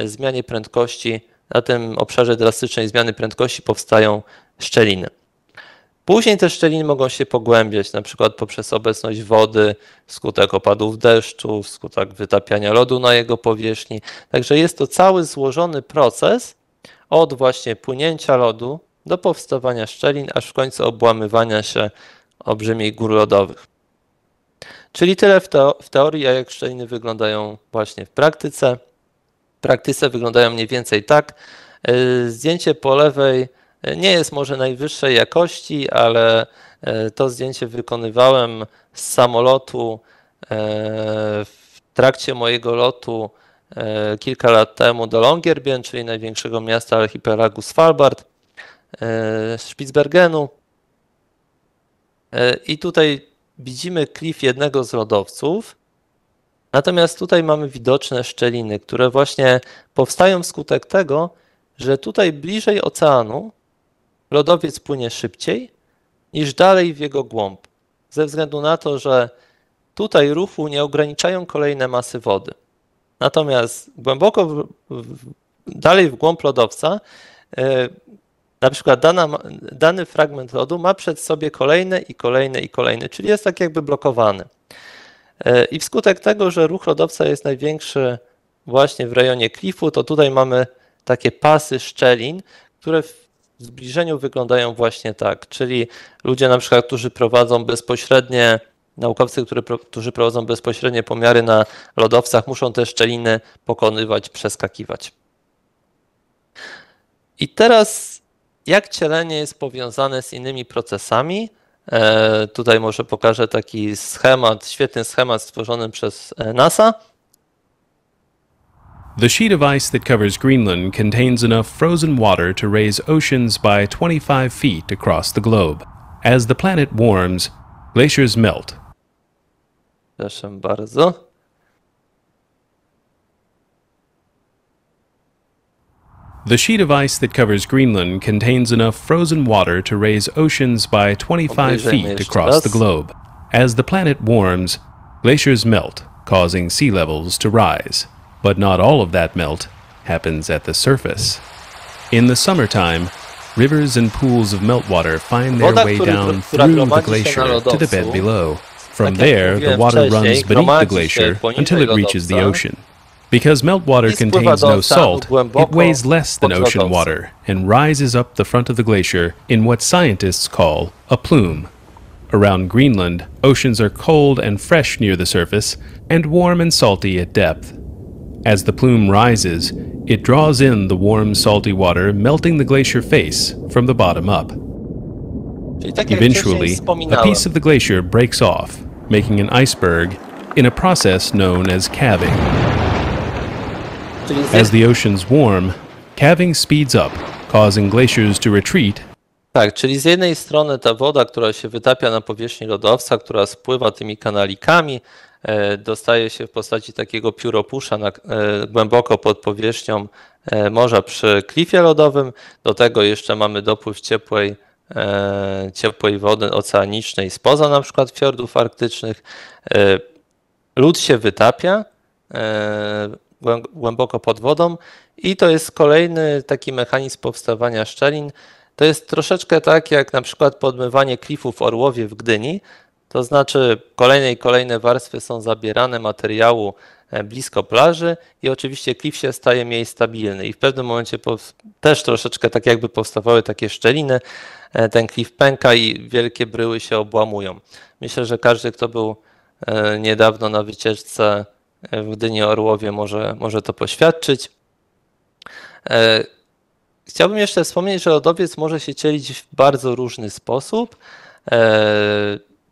y, zmianie prędkości, na tym obszarze drastycznej zmiany prędkości powstają szczeliny. Później te szczeliny mogą się pogłębiać, na przykład poprzez obecność wody, skutek opadów deszczu, skutek wytapiania lodu na jego powierzchni. Także jest to cały złożony proces od właśnie płynięcia lodu do powstawania szczelin, aż w końcu obłamywania się olbrzymich gór lodowych. Czyli tyle w, teo w teorii, a jak szczeliny wyglądają właśnie w praktyce. W praktyce wyglądają mniej więcej tak. Yy, zdjęcie po lewej nie jest może najwyższej jakości, ale e, to zdjęcie wykonywałem z samolotu e, w trakcie mojego lotu e, kilka lat temu do Longyearbyen, czyli największego miasta archipelagu Svalbard, Spitsbergenu. I tutaj widzimy klif jednego z lodowców. Natomiast tutaj mamy widoczne szczeliny, które właśnie powstają wskutek tego, że tutaj bliżej oceanu lodowiec płynie szybciej niż dalej w jego głąb, ze względu na to, że tutaj ruchu nie ograniczają kolejne masy wody. Natomiast głęboko w, w, dalej w głąb lodowca, yy, na przykład dana, dany fragment lodu ma przed sobie kolejne i kolejne i kolejne, czyli jest tak jakby blokowany. E, I wskutek tego, że ruch lodowca jest największy właśnie w rejonie klifu, to tutaj mamy takie pasy szczelin, które w zbliżeniu wyglądają właśnie tak, czyli ludzie na przykład, którzy prowadzą bezpośrednie naukowcy, którzy prowadzą bezpośrednie pomiary na lodowcach, muszą te szczeliny pokonywać, przeskakiwać. I teraz, jak cielenie jest powiązane z innymi procesami? E, tutaj może pokażę taki schemat, świetny schemat stworzony przez e, NASA. The sheet of ice that covers Greenland contains enough frozen water to raise oceans by 25 feet across the globe. As the planet warms, glaciers melt. The sheet of ice that covers Greenland contains enough frozen water to raise oceans by 25 feet across the globe. As the planet warms, glaciers melt, causing sea levels to rise. But not all of that melt happens at the surface. In the summertime, rivers and pools of meltwater find their way down through the glacier to the bed below. From there, the water runs beneath the glacier until it reaches the ocean. Because meltwater contains no salt, it weighs less than ocean water and rises up the front of the glacier in what scientists call a plume. Around Greenland, oceans are cold and fresh near the surface and warm and salty at depth. As the plume rises, it draws in the warm, salty water, melting the glacier face from the bottom up. Eventually, a piece of the glacier breaks off, making an iceberg in a process known as calving. As the oceans warm, calving speeds up, causing glaciers to retreat Tak, czyli z jednej strony ta woda, która się wytapia na powierzchni lodowca, która spływa tymi kanalikami, E, dostaje się w postaci takiego pióropusza na, e, głęboko pod powierzchnią e, morza przy klifie lodowym. Do tego jeszcze mamy dopływ ciepłej, ciepłej wody oceanicznej spoza na przykład fiordów arktycznych. Lód się wytapia głęboko pod wodą i to jest kolejny taki mechanizm powstawania szczelin. To jest troszeczkę tak jak na przykład podmywanie klifów Orłowie w Gdyni, to znaczy kolejne i kolejne warstwy są zabierane materiału e, blisko plaży i oczywiście klif się staje mniej stabilny i w pewnym momencie też troszeczkę tak jakby powstawały takie szczeliny, e, ten klif pęka i wielkie bryły się obłamują. Myślę, że każdy, kto był e, niedawno na wycieczce w Gdynie Orłowie może, może to poświadczyć. Chciałbym jeszcze wspomnieć, że lodowiec może się cielić w bardzo różny sposób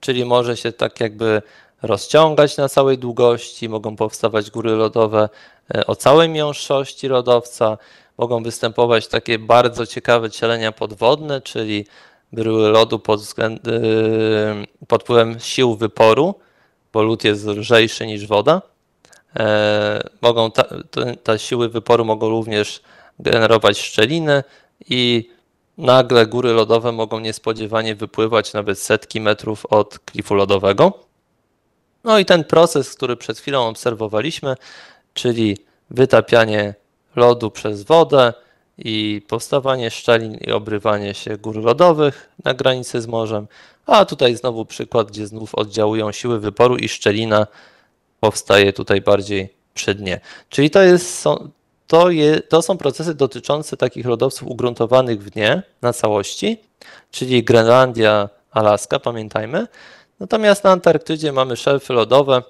czyli może się tak jakby rozciągać na całej długości, mogą powstawać góry lodowe e, o całej mięszości lodowca, mogą występować takie bardzo ciekawe cielenia podwodne, czyli bryły lodu pod, względ, y, pod wpływem sił wyporu, bo lód jest lżejszy niż woda. E, mogą ta, te siły wyporu mogą również generować szczeliny i Nagle góry lodowe mogą niespodziewanie wypływać nawet setki metrów od klifu lodowego. No i ten proces, który przed chwilą obserwowaliśmy, czyli wytapianie lodu przez wodę i powstawanie szczelin i obrywanie się gór lodowych na granicy z morzem. A tutaj znowu przykład, gdzie znów oddziałują siły wyporu i szczelina powstaje tutaj bardziej przy dnie. Czyli to jest, to, je, to są procesy dotyczące takich lodowców ugruntowanych w dnie na całości, czyli Grenlandia, Alaska, pamiętajmy. Natomiast na Antarktydzie mamy szelfy lodowe,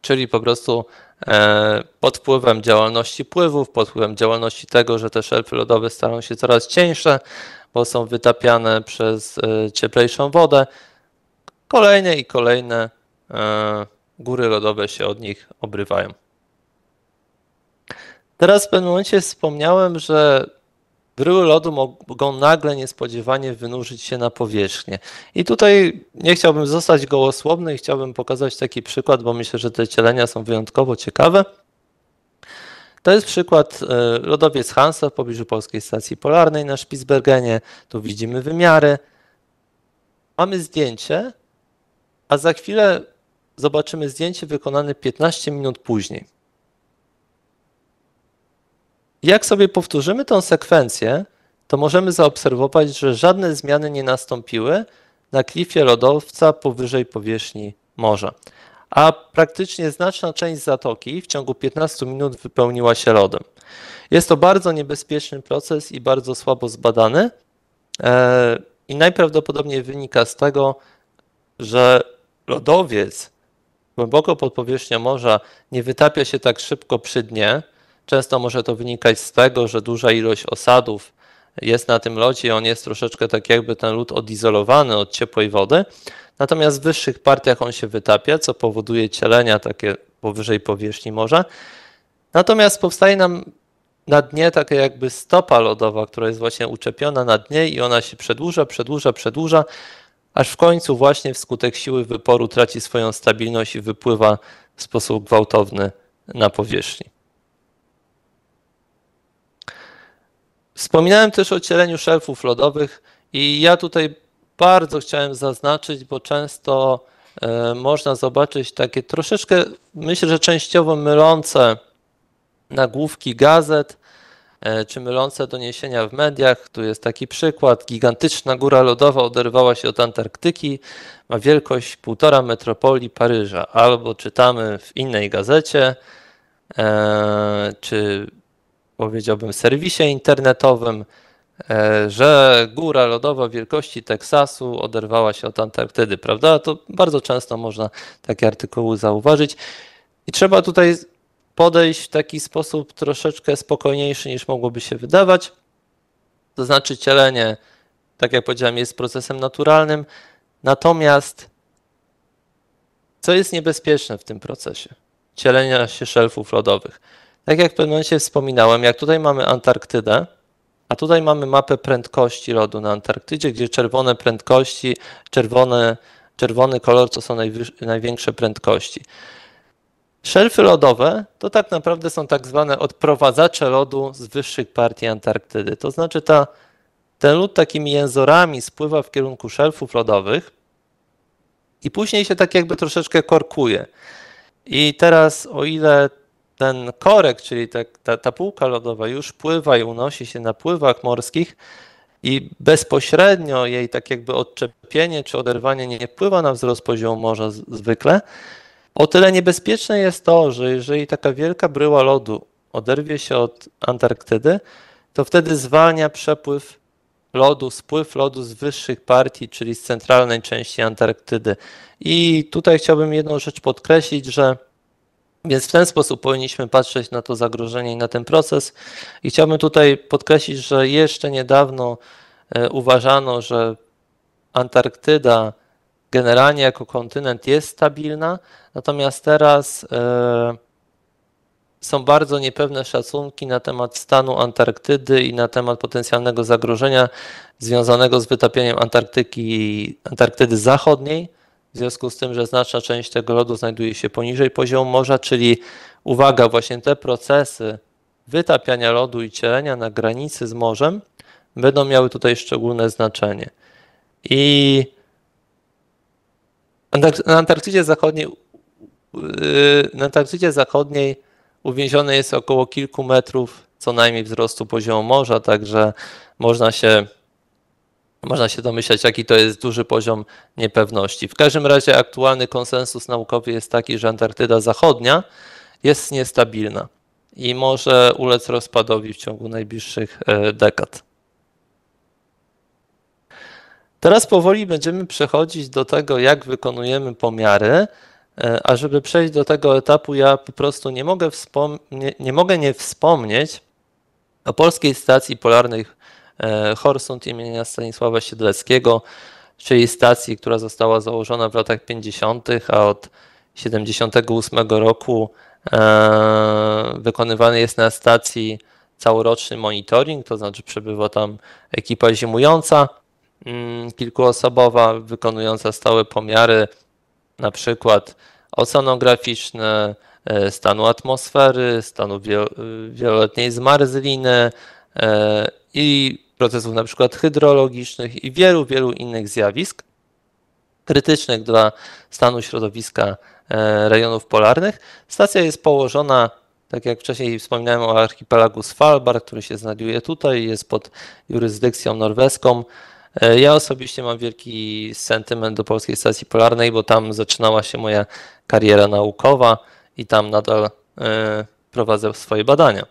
czyli po prostu e, pod wpływem działalności pływów, pod wpływem działalności tego, że te szelfy lodowe stają się coraz cieńsze, bo są wytapiane przez e, cieplejszą wodę, kolejne i kolejne e, góry lodowe się od nich obrywają. Teraz w pewnym momencie wspomniałem, że bryły lodu mogą nagle niespodziewanie wynurzyć się na powierzchnię. I tutaj nie chciałbym zostać gołosłowny i chciałbym pokazać taki przykład, bo myślę, że te cielenia są wyjątkowo ciekawe. To jest przykład e, lodowiec Hansa w pobliżu Polskiej Stacji Polarnej na Spitsbergenie. Tu widzimy wymiary. Mamy zdjęcie, a za chwilę zobaczymy zdjęcie wykonane 15 minut później. Jak sobie powtórzymy tą sekwencję, to możemy zaobserwować, że żadne zmiany nie nastąpiły na klifie lodowca powyżej powierzchni morza. A praktycznie znaczna część zatoki w ciągu 15 minut wypełniła się lodem. Jest to bardzo niebezpieczny proces i bardzo słabo zbadany. E, I najprawdopodobniej wynika z tego, że lodowiec głęboko pod powierzchnią morza nie wytapia się tak szybko przy dnie, Często może to wynikać z tego, że duża ilość osadów jest na tym lodzie i on jest troszeczkę tak jakby ten lód odizolowany od ciepłej wody. Natomiast w wyższych partiach on się wytapia, co powoduje cielenia takie powyżej powierzchni morza. Natomiast powstaje nam na dnie taka jakby stopa lodowa, która jest właśnie uczepiona na dnie i ona się przedłuża, przedłuża, przedłuża, aż w końcu właśnie wskutek siły wyporu traci swoją stabilność i wypływa w sposób gwałtowny na powierzchni. Wspominałem też o cieleniu szelfów lodowych i ja tutaj bardzo chciałem zaznaczyć, bo często e, można zobaczyć takie troszeczkę, myślę, że częściowo mylące nagłówki gazet e, czy mylące doniesienia w mediach. Tu jest taki przykład. Gigantyczna góra lodowa oderwała się od Antarktyki, ma wielkość półtora metropolii Paryża. Albo czytamy w innej gazecie, e, czy powiedziałbym, serwisie internetowym, e, że góra lodowa wielkości Teksasu oderwała się od Antarktydy, prawda? To bardzo często można takie artykuły zauważyć. I trzeba tutaj podejść w taki sposób troszeczkę spokojniejszy niż mogłoby się wydawać. To znaczy, cielenie, tak jak powiedziałem, jest procesem naturalnym, natomiast co jest niebezpieczne w tym procesie? Cielenia się szelfów lodowych. Tak jak w pewnym momencie wspominałem, jak tutaj mamy Antarktydę, a tutaj mamy mapę prędkości lodu na Antarktydzie, gdzie czerwone prędkości, czerwone, czerwony kolor to są największe prędkości. Szelfy lodowe to tak naprawdę są tak zwane odprowadzacze lodu z wyższych partii Antarktydy. To znaczy ta, ten lód takimi jęzorami spływa w kierunku szelfów lodowych i później się tak jakby troszeczkę korkuje. I teraz o ile ten korek, czyli ta, ta, ta półka lodowa już pływa i unosi się na pływach morskich i bezpośrednio jej tak jakby odczepienie czy oderwanie nie pływa na wzrost poziomu morza z, zwykle. O tyle niebezpieczne jest to, że jeżeli taka wielka bryła lodu oderwie się od Antarktydy, to wtedy zwalnia przepływ lodu, spływ lodu z wyższych partii, czyli z centralnej części Antarktydy. I tutaj chciałbym jedną rzecz podkreślić, że więc w ten sposób powinniśmy patrzeć na to zagrożenie i na ten proces. I chciałbym tutaj podkreślić, że jeszcze niedawno e, uważano, że Antarktyda generalnie jako kontynent jest stabilna, natomiast teraz e, są bardzo niepewne szacunki na temat stanu Antarktydy i na temat potencjalnego zagrożenia związanego z wytapieniem Antarktyki, Antarktydy Zachodniej w związku z tym, że znaczna część tego lodu znajduje się poniżej poziomu morza, czyli uwaga, właśnie te procesy wytapiania lodu i cielenia na granicy z morzem będą miały tutaj szczególne znaczenie. I na Antarktydzie Zachodniej, yy, na Antarktydzie Zachodniej uwięzione jest około kilku metrów co najmniej wzrostu poziomu morza, także można się można się domyślać, jaki to jest duży poziom niepewności. W każdym razie aktualny konsensus naukowy jest taki, że Antarktyda Zachodnia jest niestabilna i może ulec rozpadowi w ciągu najbliższych e, dekad. Teraz powoli będziemy przechodzić do tego, jak wykonujemy pomiary. E, a żeby przejść do tego etapu, ja po prostu nie mogę, nie, nie, mogę nie wspomnieć o Polskiej Stacji Polarnej E, Horsund imienia Stanisława Siedleckiego, czyli stacji, która została założona w latach 50., a od 78 roku e, wykonywany jest na stacji całoroczny monitoring, to znaczy przebywa tam ekipa zimująca, mm, kilkuosobowa, wykonująca stałe pomiary, na przykład oceanograficzne, e, stanu atmosfery, stanu wieloletniej zmarzliny i procesów na przykład hydrologicznych i wielu, wielu innych zjawisk krytycznych dla stanu środowiska e, rejonów polarnych. Stacja jest położona, tak jak wcześniej wspominałem o archipelagu Svalbard, który się znajduje tutaj, jest pod jurysdykcją norweską. E, ja osobiście mam wielki sentyment do Polskiej Stacji Polarnej, bo tam zaczynała się moja kariera naukowa i tam nadal e, prowadzę swoje badania.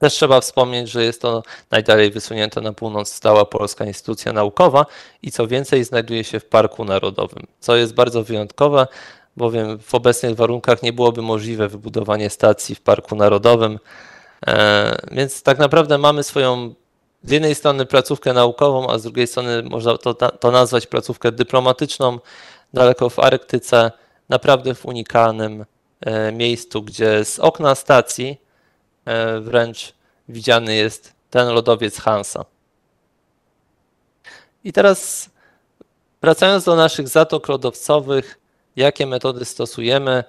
Też trzeba wspomnieć, że jest to najdalej wysunięta na północ stała polska instytucja naukowa i co więcej znajduje się w Parku Narodowym, co jest bardzo wyjątkowe, bowiem w obecnych warunkach nie byłoby możliwe wybudowanie stacji w Parku Narodowym. E, więc tak naprawdę mamy swoją z jednej strony placówkę naukową, a z drugiej strony można to, to nazwać placówkę dyplomatyczną, daleko w Arktyce, naprawdę w unikalnym e, miejscu, gdzie z okna stacji E, wręcz widziany jest ten lodowiec Hansa. I teraz wracając do naszych zatok lodowcowych, jakie metody stosujemy?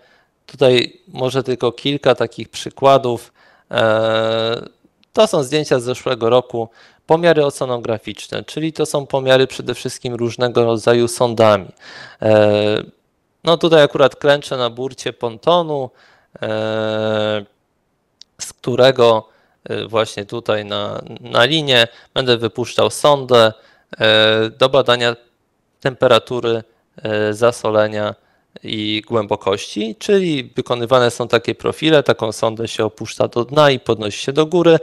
Tutaj może tylko kilka takich przykładów. E, to są zdjęcia z zeszłego roku. Pomiary oceanograficzne, czyli to są pomiary przede wszystkim różnego rodzaju sondami. E, no tutaj akurat klęczę na burcie pontonu z którego y, właśnie tutaj na, na będę wypuszczał sondę y, do badania temperatury y, zasolenia i głębokości, czyli wykonywane są takie profile, taką sondę się opuszcza do dna i podnosi się do góry.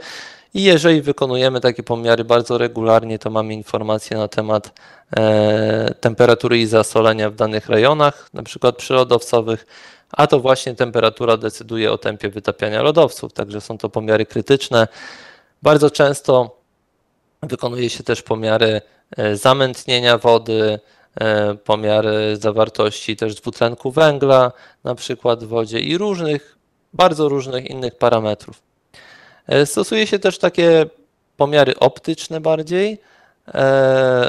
I jeżeli wykonujemy takie pomiary bardzo regularnie, to mamy informacje na temat e, temperatury i zasolenia w danych rejonach, na przykład przyrodowcowych, a to właśnie temperatura decyduje o tempie wytapiania lodowców, także są to pomiary krytyczne. Bardzo często wykonuje się też pomiary e, zamętnienia wody, e, pomiary zawartości też dwutlenku węgla, na przykład w wodzie i różnych, bardzo różnych innych parametrów. E, stosuje się też takie pomiary optyczne bardziej,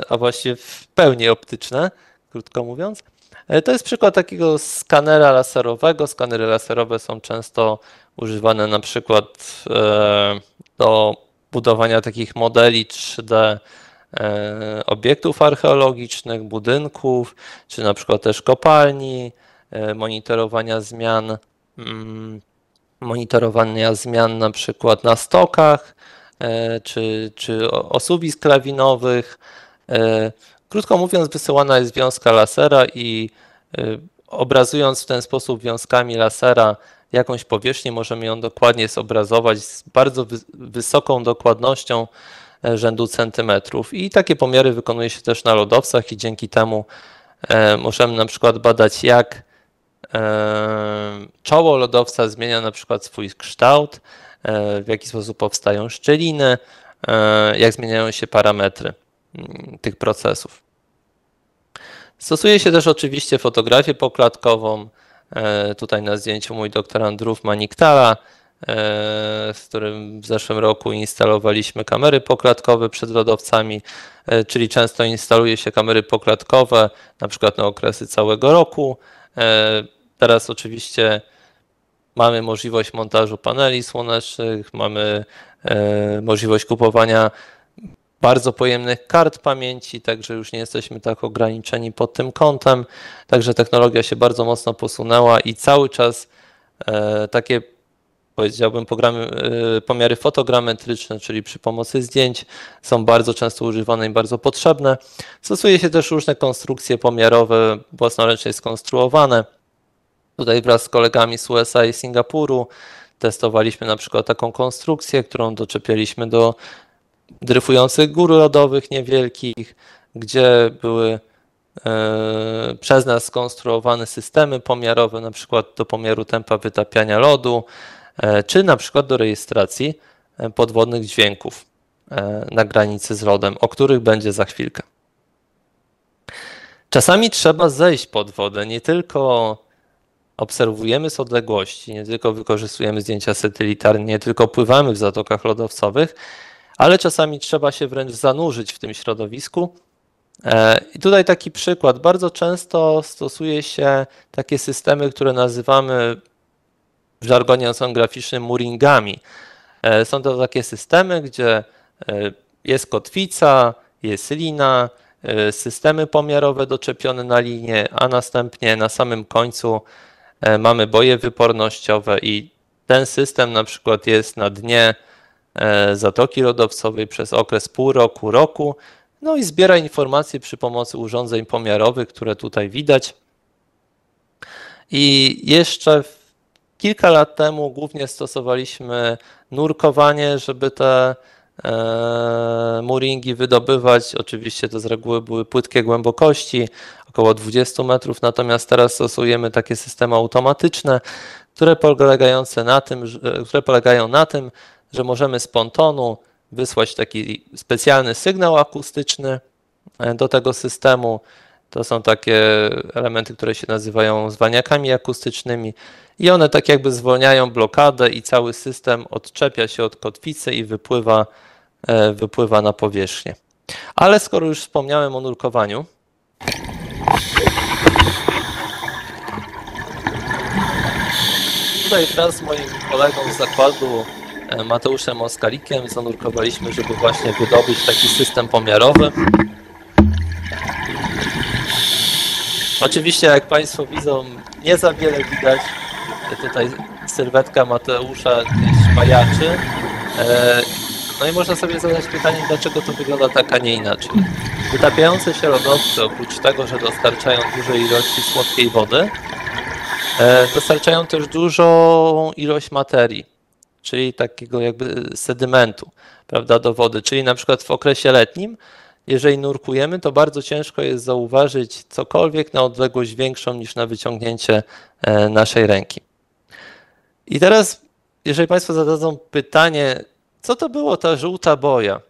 a właściwie w pełni optyczne, krótko mówiąc. E, to jest przykład takiego skanera laserowego. Skanery laserowe są często używane na przykład e, do budowania takich modeli 3D e, obiektów archeologicznych, budynków, czy na przykład też kopalni, monitorowania zmian, mm, monitorowania zmian na przykład na stokach, czy, czy osuwisk lawinowych. Krótko mówiąc, wysyłana jest wiązka lasera i y, obrazując w ten sposób wiązkami lasera jakąś powierzchnię, możemy ją dokładnie zobrazować z bardzo wysoką dokładnością e, rzędu centymetrów. I takie pomiary wykonuje się też na lodowcach i dzięki temu e, możemy na przykład badać, jak e, czoło lodowca zmienia na przykład swój kształt, w jaki sposób powstają szczeliny, jak zmieniają się parametry. Mm, tych procesów. Stosuje się też oczywiście fotografię poklatkową. E, tutaj na zdjęciu mój doktor Andrów Maniktala, z e, którym w zeszłym roku instalowaliśmy kamery poklatkowe przed lodowcami, e, czyli często instaluje się kamery poklatkowe, na przykład na okresy całego roku. Teraz oczywiście mamy możliwość montażu paneli słonecznych, mamy możliwość kupowania bardzo pojemnych kart pamięci, także już nie jesteśmy tak ograniczeni pod tym kątem. Także technologia się bardzo mocno posunęła i cały czas e, takie powiedziałbym programy, e, pomiary fotogrametryczne, czyli przy pomocy zdjęć są bardzo często używane i bardzo potrzebne. Stosuje się też różne konstrukcje pomiarowe, własnoręcznie skonstruowane. Tutaj wraz z kolegami z USA i Singapuru testowaliśmy na przykład taką konstrukcję, którą doczepialiśmy do dryfujących gór lodowych niewielkich, gdzie były e, przez nas skonstruowane systemy pomiarowe, na przykład do pomiaru tempa wytapiania lodu, e, czy na przykład do rejestracji e, podwodnych dźwięków na granicy z lodem, o których będzie za chwilkę. Czasami trzeba zejść pod wodę, nie tylko obserwujemy z odległości, nie tylko wykorzystujemy zdjęcia satelitarne, nie tylko pływamy w zatokach lodowcowych, ale czasami trzeba się wręcz zanurzyć w tym środowisku. E, I tutaj taki przykład. Bardzo często stosuje się takie systemy, które nazywamy w żargonie graficznym mooringami. E, są to takie systemy, gdzie e, jest kotwica, jest lina, systemy pomiarowe doczepione na linie, a następnie na samym końcu mamy boje wypornościowe i ten system na przykład jest na dnie E, Zatoki Lodowcowej przez okres pół roku, roku, no i zbiera informacje przy pomocy urządzeń pomiarowych, które tutaj widać. I jeszcze kilka lat temu głównie stosowaliśmy nurkowanie, żeby te e, muringi wydobywać. Oczywiście to z reguły były płytkie głębokości, około 20 metrów, natomiast teraz stosujemy takie systemy automatyczne, które, polegające na tym, które polegają na tym, że możemy z pontonu wysłać taki specjalny sygnał akustyczny e, do tego systemu. To są takie elementy, które się nazywają zwalniakami akustycznymi i one tak jakby zwolniają blokadę i cały system odczepia się od kotwicy i wypływa, e, wypływa na powierzchnię. Ale skoro już wspomniałem o nurkowaniu, tutaj wraz z moim kolegą z zakładu E, Mateuszem Oskalikiem zanurkowaliśmy, żeby właśnie wydobyć taki system pomiarowy. Oczywiście, jak Państwo widzą, nie za wiele widać. Tutaj sylwetka Mateusza gdzieś majaczy. E, no i można sobie zadać pytanie, dlaczego to wygląda tak, a nie inaczej. Wytapiające się lodowce, oprócz tego, że dostarczają dużej ilości słodkiej wody, e, dostarczają też dużą ilość materii czyli takiego jakby sedymentu, prawda, do wody. Czyli na przykład w okresie letnim, jeżeli nurkujemy, to bardzo ciężko jest zauważyć cokolwiek na odległość większą niż na wyciągnięcie e, naszej ręki. I teraz, jeżeli Państwo zadadzą pytanie, co to było ta żółta boja,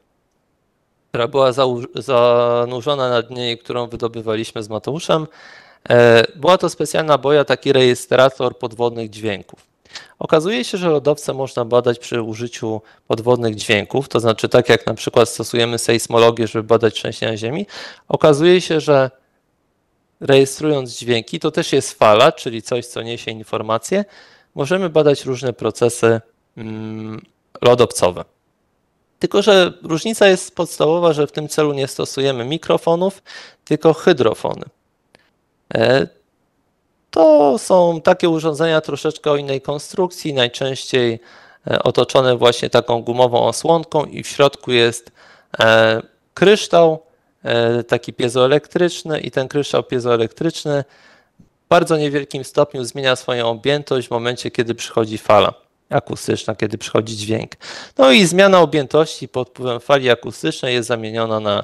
która była zanurzona na dnie i którą wydobywaliśmy z Mateuszem, e, była to specjalna boja, taki rejestrator podwodnych dźwięków. Okazuje się, że lodowce można badać przy użyciu podwodnych dźwięków, to znaczy tak jak na przykład stosujemy sejsmologię, żeby badać trzęsienia ziemi. Okazuje się, że rejestrując dźwięki, to też jest fala, czyli coś, co niesie informacje, możemy badać różne procesy mm, lodowcowe. Tylko, że różnica jest podstawowa, że w tym celu nie stosujemy mikrofonów, tylko hydrofony. E, to są takie urządzenia troszeczkę o innej konstrukcji, najczęściej e, otoczone właśnie taką gumową osłonką i w środku jest e, kryształ e, taki piezoelektryczny i ten kryształ piezoelektryczny w bardzo niewielkim stopniu zmienia swoją objętość w momencie, kiedy przychodzi fala akustyczna, kiedy przychodzi dźwięk. No i zmiana objętości pod wpływem fali akustycznej jest zamieniona na,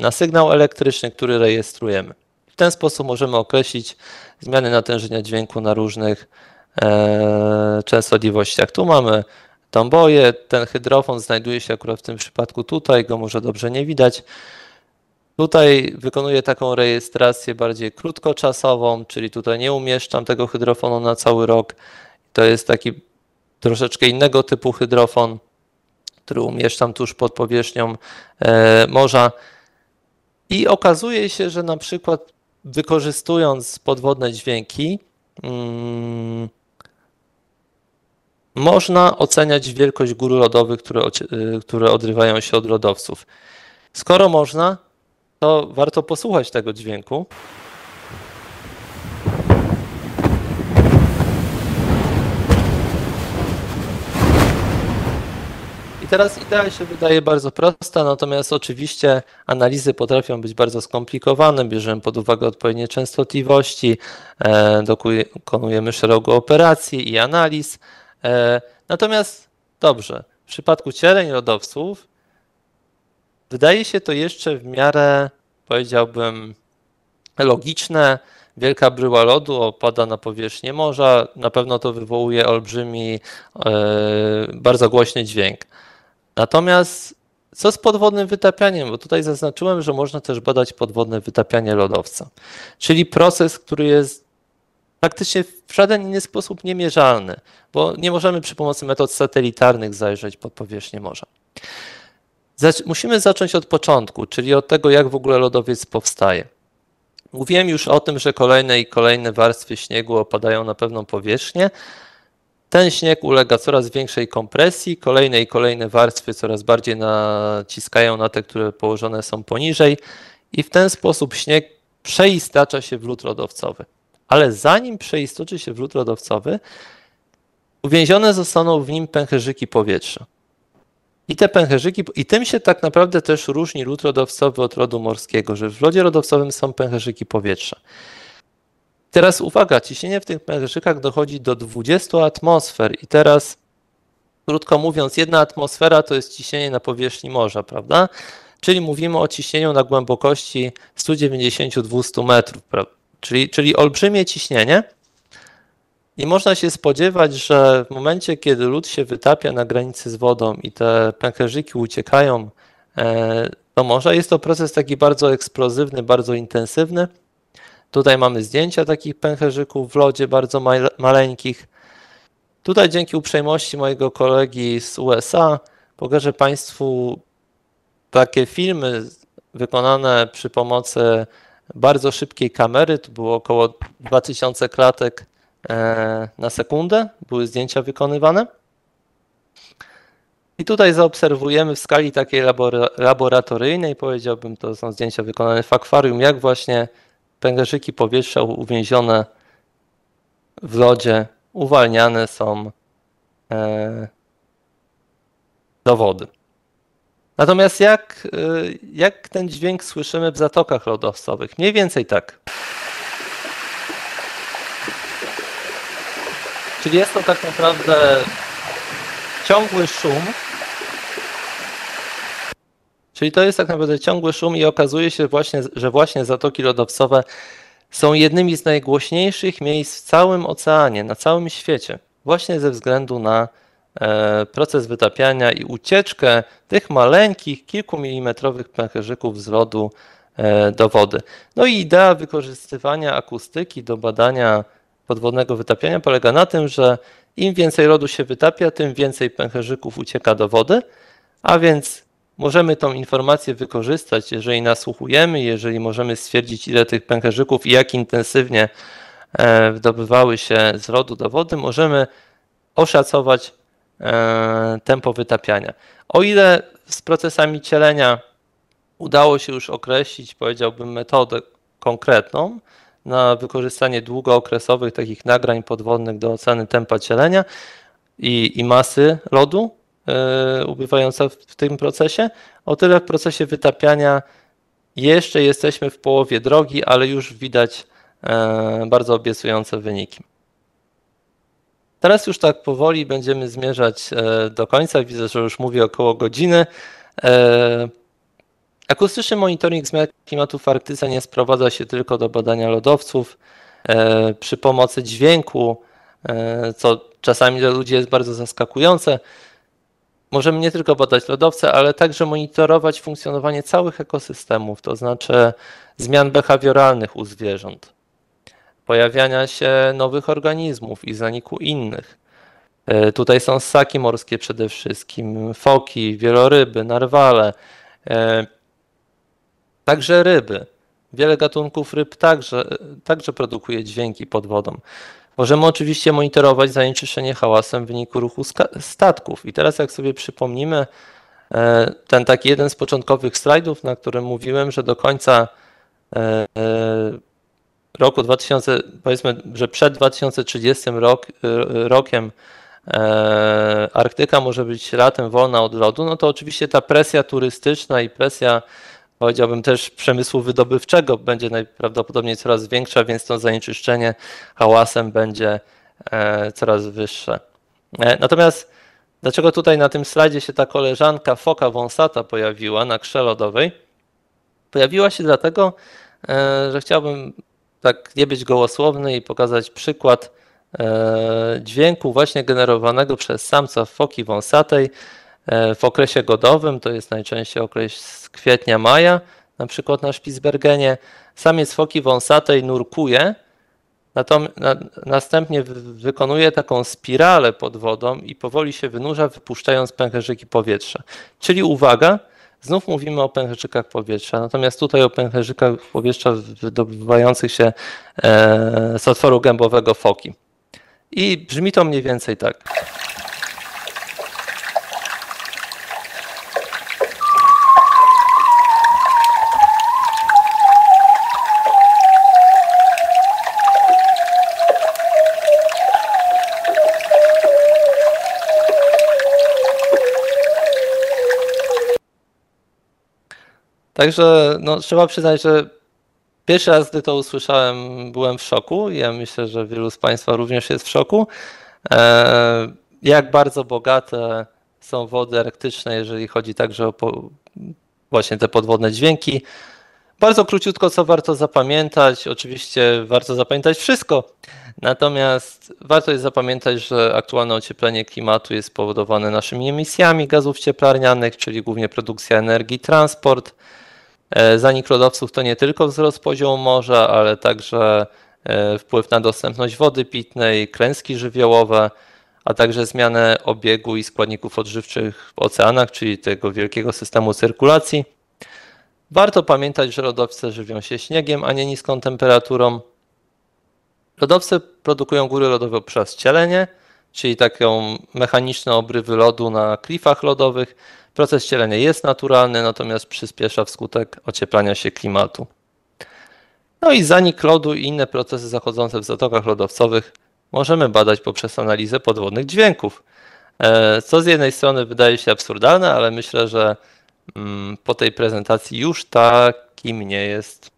na sygnał elektryczny, który rejestrujemy. W ten sposób możemy określić zmiany natężenia dźwięku na różnych e, częstotliwościach. Tu mamy tomboje, ten hydrofon znajduje się akurat w tym przypadku tutaj, go może dobrze nie widać. Tutaj wykonuję taką rejestrację bardziej krótkoczasową, czyli tutaj nie umieszczam tego hydrofonu na cały rok. To jest taki troszeczkę innego typu hydrofon, który umieszczam tuż pod powierzchnią e, morza. I okazuje się, że na przykład wykorzystując podwodne dźwięki, mm, można oceniać wielkość gór lodowych, które, y, które odrywają się od lodowców. Skoro można, to warto posłuchać tego dźwięku. teraz idea się wydaje bardzo prosta, natomiast oczywiście analizy potrafią być bardzo skomplikowane. Bierzemy pod uwagę odpowiednie częstotliwości, e, dokonujemy szeregu operacji i analiz. E, natomiast dobrze, w przypadku cieleń lodowców wydaje się to jeszcze w miarę, powiedziałbym, logiczne. Wielka bryła lodu opada na powierzchnię morza. Na pewno to wywołuje olbrzymi, e, bardzo głośny dźwięk. Natomiast co z podwodnym wytapianiem? Bo tutaj zaznaczyłem, że można też badać podwodne wytapianie lodowca, czyli proces, który jest praktycznie w żaden inny sposób niemierzalny, bo nie możemy przy pomocy metod satelitarnych zajrzeć pod powierzchnię morza. Zac musimy zacząć od początku, czyli od tego, jak w ogóle lodowiec powstaje. Mówiłem już o tym, że kolejne i kolejne warstwy śniegu opadają na pewną powierzchnię, ten śnieg ulega coraz większej kompresji, kolejne i kolejne warstwy coraz bardziej naciskają na te, które położone są poniżej i w ten sposób śnieg przeistacza się w lód lodowcowy. Ale zanim przeistoczy się w lód lodowcowy, uwięzione zostaną w nim pęcherzyki powietrza. I te pęcherzyki, i tym się tak naprawdę też różni lód lodowcowy od lodu morskiego, że w lodzie lodowcowym są pęcherzyki powietrza. Teraz uwaga, ciśnienie w tych pęcherzykach dochodzi do 20 atmosfer i teraz, krótko mówiąc, jedna atmosfera to jest ciśnienie na powierzchni morza, prawda? Czyli mówimy o ciśnieniu na głębokości 190-200 metrów, prawda? Czyli, czyli olbrzymie ciśnienie. I można się spodziewać, że w momencie, kiedy lód się wytapia na granicy z wodą i te pęcherzyki uciekają e, do morza, jest to proces taki bardzo eksplozywny, bardzo intensywny. Tutaj mamy zdjęcia takich pęcherzyków w lodzie, bardzo maleńkich. Tutaj dzięki uprzejmości mojego kolegi z USA pokażę Państwu takie filmy wykonane przy pomocy bardzo szybkiej kamery. To było około 2000 klatek e, na sekundę. Były zdjęcia wykonywane. I tutaj zaobserwujemy w skali takiej laboratoryjnej, powiedziałbym, to są zdjęcia wykonane w akwarium, jak właśnie Pęcherzyki powietrza uwięzione w lodzie uwalniane są e, do wody. Natomiast jak, e, jak ten dźwięk słyszymy w zatokach lodowcowych? Mniej więcej tak. Czyli jest to tak naprawdę ciągły szum, Czyli to jest tak naprawdę ciągły szum i okazuje się właśnie, że właśnie zatoki lodowcowe są jednymi z najgłośniejszych miejsc w całym oceanie, na całym świecie, właśnie ze względu na e, proces wytapiania i ucieczkę tych maleńkich, kilkumilimetrowych pęcherzyków z lodu e, do wody. No i idea wykorzystywania akustyki do badania podwodnego wytapiania polega na tym, że im więcej lodu się wytapia, tym więcej pęcherzyków ucieka do wody, a więc Możemy tą informację wykorzystać, jeżeli nasłuchujemy, jeżeli możemy stwierdzić, ile tych pęcherzyków i jak intensywnie e, wydobywały się z rodu do wody, możemy oszacować e, tempo wytapiania. O ile z procesami cielenia udało się już określić, powiedziałbym, metodę konkretną na wykorzystanie długookresowych takich nagrań podwodnych do oceny tempa cielenia i, i masy lodu, E, ubywająca w tym procesie. O tyle w procesie wytapiania jeszcze jesteśmy w połowie drogi, ale już widać e, bardzo obiecujące wyniki. Teraz już tak powoli będziemy zmierzać e, do końca. Widzę, że już mówię około godziny. Akustyczny monitoring zmian klimatu w Arktyce nie sprowadza się tylko do badania lodowców. Przy pomocy dźwięku, co czasami dla ludzi jest bardzo zaskakujące, Możemy nie tylko badać lodowce, ale także monitorować funkcjonowanie całych ekosystemów, to znaczy zmian behawioralnych u zwierząt, pojawiania się nowych organizmów i zaniku innych. E, tutaj są ssaki morskie przede wszystkim, foki, wieloryby, narwale, e, także ryby. Wiele gatunków ryb także, e, także produkuje dźwięki pod wodą. Możemy oczywiście monitorować zanieczyszczenie hałasem w wyniku ruchu statków. I teraz jak sobie przypomnimy e, ten taki jeden z początkowych slajdów, na którym mówiłem, że do końca e, e, roku 2000, powiedzmy, że przed 2030 rok, rokiem Arktyka może być latem wolna od lodu, no to oczywiście ta presja turystyczna i presja powiedziałbym też przemysłu wydobywczego będzie najprawdopodobniej coraz większa, więc to zanieczyszczenie hałasem będzie e, coraz wyższe. E, natomiast dlaczego tutaj na tym slajdzie się ta koleżanka foka wąsata pojawiła na krze lodowej? Pojawiła się dlatego, e, że chciałbym tak nie być gołosłowny i pokazać przykład dźwięku właśnie generowanego przez samca foki wąsatej E, w okresie godowym, to jest najczęściej okres kwietnia-maja, na przykład na Spitsbergenie, samiec foki wąsatej nurkuje, na, następnie wykonuje taką spiralę pod wodą i powoli się wynurza, wypuszczając pęcherzyki powietrza. Czyli uwaga, znów mówimy o pęcherzykach powietrza, natomiast tutaj o pęcherzykach powietrza wydobywających się e, z otworu gębowego foki. I brzmi to mniej więcej tak. Także no, trzeba przyznać, że pierwszy raz, gdy to usłyszałem, byłem w szoku. Ja myślę, że wielu z Państwa również jest w szoku. E, jak bardzo bogate są wody arktyczne, jeżeli chodzi także o po, właśnie te podwodne dźwięki. Bardzo króciutko, co warto zapamiętać. Oczywiście warto zapamiętać wszystko, natomiast warto jest zapamiętać, że aktualne ocieplenie klimatu jest spowodowane naszymi emisjami gazów cieplarnianych, czyli głównie produkcja energii, transport, E, Zanik lodowców to nie tylko wzrost poziomu morza, ale także e, wpływ na dostępność wody pitnej, klęski żywiołowe, a także zmianę obiegu i składników odżywczych w oceanach, czyli tego wielkiego systemu cyrkulacji. Warto pamiętać, że lodowce żywią się śniegiem, a nie niską temperaturą. Lodowce produkują góry lodowe przez cielenie, czyli taką mechaniczne obrywy lodu na klifach lodowych, Proces cielenia jest naturalny, natomiast przyspiesza wskutek ocieplania się klimatu. No i zanik lodu i inne procesy zachodzące w zatokach lodowcowych możemy badać poprzez analizę podwodnych dźwięków. E, co z jednej strony wydaje się absurdalne, ale myślę, że mm, po tej prezentacji już takim nie jest.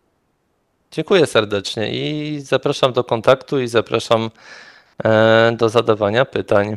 Dziękuję serdecznie i zapraszam do kontaktu i zapraszam e, do zadawania pytań.